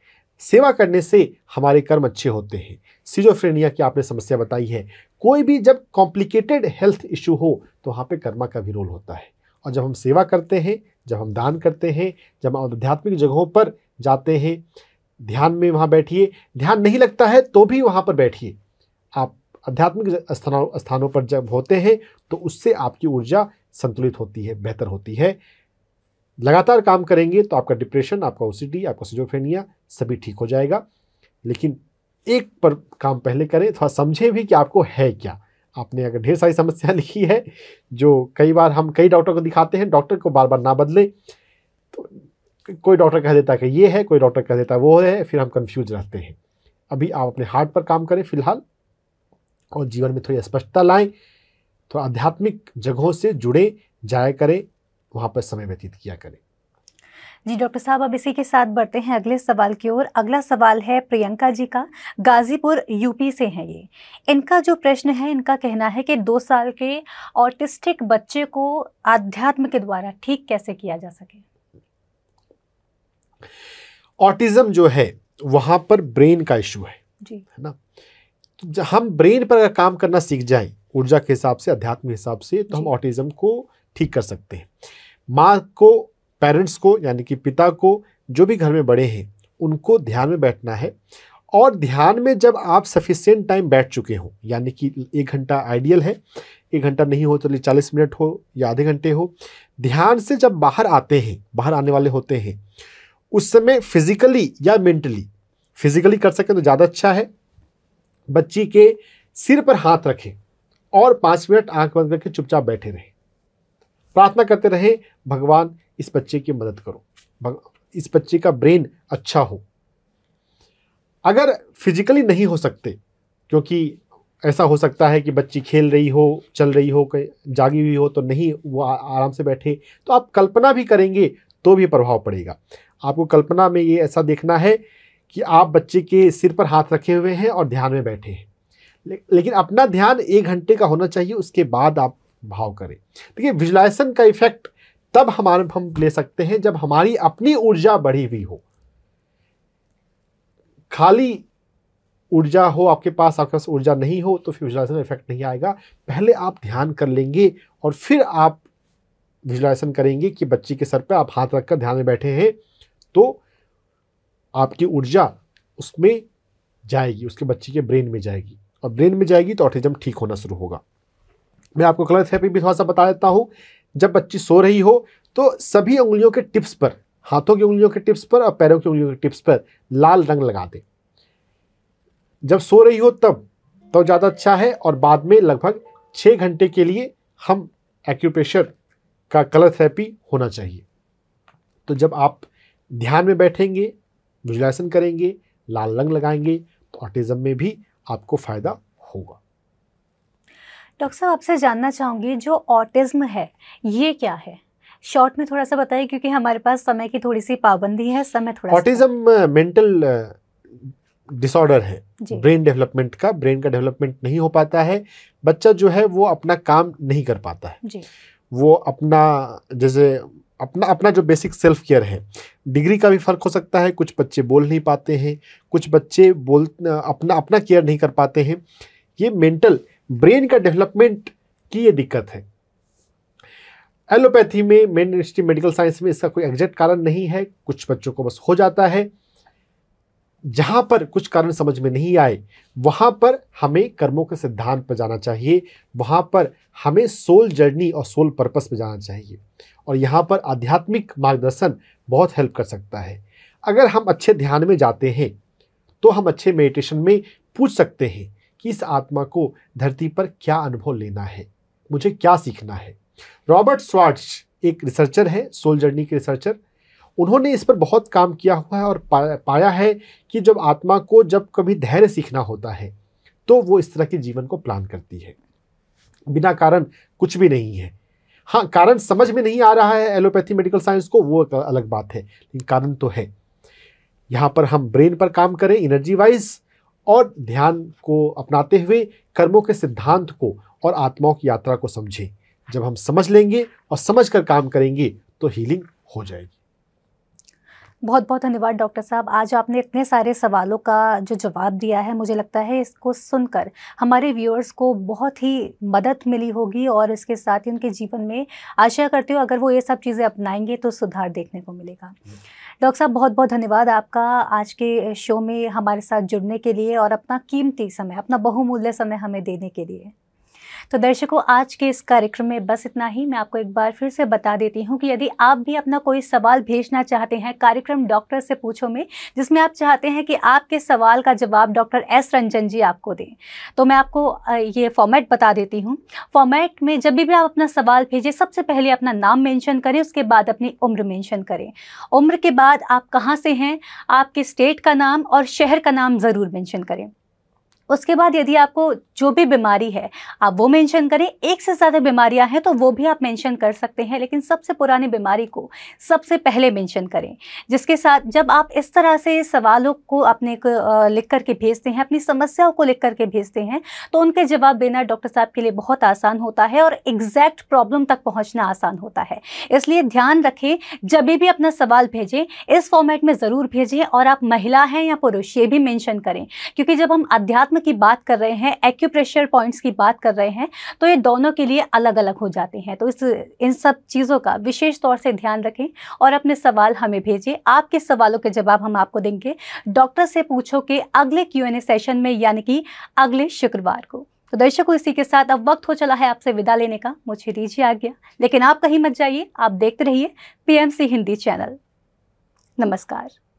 सेवा करने से हमारे कर्म अच्छे होते हैं सीजोफ्रेनिया की आपने समस्या बताई है कोई भी जब कॉम्प्लिकेटेड हेल्थ इशू हो तो वहाँ पे कर्मा का भी रोल होता है और जब हम सेवा करते हैं जब हम दान करते हैं जब हम आध्यात्मिक जगहों पर जाते हैं ध्यान में वहाँ बैठिए ध्यान नहीं लगता है तो भी वहाँ पर बैठिए आध्यात्मिक स्थानों स्थानों पर जब होते हैं तो उससे आपकी ऊर्जा संतुलित होती है बेहतर होती है लगातार काम करेंगे तो आपका डिप्रेशन आपका ओसीडी आपका सिजोफेनिया सभी ठीक हो जाएगा लेकिन एक पर काम पहले करें थोड़ा समझें भी कि आपको है क्या आपने अगर ढेर सारी समस्या लिखी है जो कई बार हम कई डॉक्टर को दिखाते हैं डॉक्टर को बार बार ना बदले तो कोई डॉक्टर कह देता है कि ये है कोई डॉक्टर कह देता है वो है फिर हम कंफ्यूज रहते हैं अभी आप अपने हार्ट पर काम करें फिलहाल और जीवन में थोड़ी स्पष्टता लाएं तो आध्यात्मिक जगहों से जुड़े जाया करें वहाँ पर समय व्यतीत किया करें जी डॉक्टर साहब अब इसी के साथ बढ़ते हैं अगले सवाल की ओर अगला सवाल है प्रियंका जी का गाजीपुर यूपी से हैं ये इनका जो प्रश्न है इनका कहना है कि दो साल के ऑटिस्टिक बच्चे को आध्यात्म के द्वारा ठीक कैसे किया जा सके ऑटिज्म जो है वहां पर ब्रेन का इशू है जी है ना हम ब्रेन पर अगर काम करना सीख जाएं ऊर्जा के हिसाब से अध्यात्म के हिसाब से तो हम ऑटिज्म को ठीक कर सकते हैं माँ को पेरेंट्स को यानी कि पिता को जो भी घर में बड़े हैं उनको ध्यान में बैठना है और ध्यान में जब आप सफिशेंट टाइम बैठ चुके हों यानी कि एक घंटा आइडियल है एक घंटा नहीं हो तो चालीस मिनट हो या आधे घंटे हो ध्यान से जब बाहर आते हैं बाहर आने वाले होते हैं उस समय फिजिकली या मेंटली फिजिकली कर सकें तो ज़्यादा अच्छा है बच्ची के सिर पर हाथ रखें और पाँच मिनट आंख बंद करके चुपचाप बैठे रहें प्रार्थना करते रहें भगवान इस बच्चे की मदद करो इस बच्चे का ब्रेन अच्छा हो अगर फिजिकली नहीं हो सकते क्योंकि ऐसा हो सकता है कि बच्ची खेल रही हो चल रही हो जागी हुई हो तो नहीं वो आराम से बैठे तो आप कल्पना भी करेंगे तो भी प्रभाव पड़ेगा आपको कल्पना में ये ऐसा देखना है कि आप बच्चे के सिर पर हाथ रखे हुए हैं और ध्यान में बैठे हैं ले, लेकिन अपना ध्यान एक घंटे का होना चाहिए उसके बाद आप भाव करें देखिए विजुलाइसन का इफेक्ट तब हमारे हम ले सकते हैं जब हमारी अपनी ऊर्जा बढ़ी हुई हो खाली ऊर्जा हो आपके पास आपके पास ऊर्जा नहीं हो तो फिर विजुलाइसन इफेक्ट नहीं आएगा पहले आप ध्यान कर लेंगे और फिर आप विजुलाइसन करेंगे कि बच्चे के सर पर आप हाथ रखकर ध्यान में बैठे हैं तो आपकी ऊर्जा उसमें जाएगी उसके बच्चे के ब्रेन में जाएगी और ब्रेन में जाएगी तो ऑटिज्म ठीक होना शुरू होगा मैं आपको कलर थेरेपी भी थोड़ा सा बता देता हूँ जब बच्ची सो रही हो तो सभी उंगलियों के टिप्स पर हाथों की उंगलियों के टिप्स पर और पैरों की उंगलियों के टिप्स पर लाल रंग लगा दें जब सो रही हो तब तो ज़्यादा अच्छा है और बाद में लगभग छः घंटे के लिए हम एक्यूप्रेशर का कलर थेरेपी होना चाहिए तो जब आप ध्यान में बैठेंगे विजुलाइजेशन करेंगे लाल रंग लगाएंगे तो ऑटिज्म में भी आपको फ़ायदा होगा डॉक्टर साहब आपसे जानना चाहूंगी जो ऑटिज़्म है ये क्या है शॉर्ट में थोड़ा सा बताइए क्योंकि हमारे पास समय की थोड़ी सी पाबंदी है समय थोड़ा ऑटिज्म मेंटल डिसऑर्डर है ब्रेन डेवलपमेंट का ब्रेन का डेवलपमेंट नहीं हो पाता है बच्चा जो है वो अपना काम नहीं कर पाता है जी। वो अपना जैसे अपना अपना जो बेसिक सेल्फ केयर है डिग्री का भी फ़र्क हो सकता है कुछ बच्चे बोल नहीं पाते हैं कुछ बच्चे बोल अपना अपना केयर नहीं कर पाते हैं ये मेंटल ब्रेन का डेवलपमेंट की ये दिक्कत है एलोपैथी में मेन यूनिवर्सिटी मेडिकल साइंस में इसका कोई एग्जैक्ट कारण नहीं है कुछ बच्चों को बस हो जाता है जहाँ पर कुछ कारण समझ में नहीं आए वहाँ पर हमें कर्मों के सिद्धांत पर जाना चाहिए वहाँ पर हमें सोल जर्नी और सोल पर्पस पर जाना चाहिए और यहाँ पर आध्यात्मिक मार्गदर्शन बहुत हेल्प कर सकता है अगर हम अच्छे ध्यान में जाते हैं तो हम अच्छे मेडिटेशन में पूछ सकते हैं कि इस आत्मा को धरती पर क्या अनुभव लेना है मुझे क्या सीखना है रॉबर्ट स्वार्ट्स एक रिसर्चर है सोल जर्नी के रिसर्चर उन्होंने इस पर बहुत काम किया हुआ है और पाया है कि जब आत्मा को जब कभी धैर्य सीखना होता है तो वो इस तरह के जीवन को प्लान करती है बिना कारण कुछ भी नहीं है हाँ कारण समझ में नहीं आ रहा है एलोपैथी मेडिकल साइंस को वो एक अलग बात है लेकिन कारण तो है यहाँ पर हम ब्रेन पर काम करें इनर्जी वाइज और ध्यान को अपनाते हुए कर्मों के सिद्धांत को और आत्माओं की यात्रा को समझें जब हम समझ लेंगे और समझ कर काम करेंगे तो हीलिंग हो जाएगी बहुत बहुत धन्यवाद डॉक्टर साहब आज आपने इतने सारे सवालों का जो जवाब दिया है मुझे लगता है इसको सुनकर हमारे व्यूअर्स को बहुत ही मदद मिली होगी और इसके साथ ही उनके जीवन में आशा करती हूँ अगर वो ये सब चीज़ें अपनाएंगे तो सुधार देखने को मिलेगा डॉक्टर साहब बहुत बहुत धन्यवाद आपका आज के शो में हमारे साथ जुड़ने के लिए और अपना कीमती समय अपना बहुमूल्य समय हमें देने के लिए तो दर्शकों आज के इस कार्यक्रम में बस इतना ही मैं आपको एक बार फिर से बता देती हूँ कि यदि आप भी अपना कोई सवाल भेजना चाहते हैं कार्यक्रम डॉक्टर से पूछो में जिसमें आप चाहते हैं कि आपके सवाल का जवाब डॉक्टर एस रंजन जी आपको दें तो मैं आपको ये फॉर्मेट बता देती हूँ फॉर्मेट में जब भी आप अपना सवाल भेजें सबसे पहले अपना नाम मैंशन करें उसके बाद अपनी उम्र मैंशन करें उम्र के बाद आप कहाँ से हैं आपके स्टेट का नाम और शहर का नाम ज़रूर मैंशन करें उसके बाद यदि आपको जो भी बीमारी है आप वो मेंशन करें एक से ज़्यादा बीमारियां हैं तो वो भी आप मेंशन कर सकते हैं लेकिन सबसे पुरानी बीमारी को सबसे पहले मेंशन करें जिसके साथ जब आप इस तरह से सवालों को अपने लिख करके भेजते हैं अपनी समस्याओं को लिख करके भेजते हैं तो उनके जवाब देना डॉक्टर साहब के लिए बहुत आसान होता है और एग्जैक्ट प्रॉब्लम तक पहुँचना आसान होता है इसलिए ध्यान रखें जब भी अपना सवाल भेजें इस फॉर्मेट में ज़रूर भेजें और आप महिला हैं या पुरुष ये भी मैंशन करें क्योंकि जब हम अध्यात्म की बात कर रहे हैं एक्यूप्रेशर पॉइंट्स की बात कर रहे हैं तो ये दोनों के लिए अलग अलग हो जाते हैं तो इस इन सब चीज़ों का विशेष तौर से ध्यान रखें और अपने सवाल हमें भेजें आपके सवालों के जवाब हम आपको देंगे डॉक्टर से पूछो कि अगले क्यू एन ए सेशन में यानी कि अगले शुक्रवार को तो दर्शकों इसी के साथ अब वक्त हो चला है आपसे विदा लेने का मुझे दीजिए आ गया लेकिन आप कहीं मत जाइए आप देखते रहिए पीएमसी हिंदी चैनल नमस्कार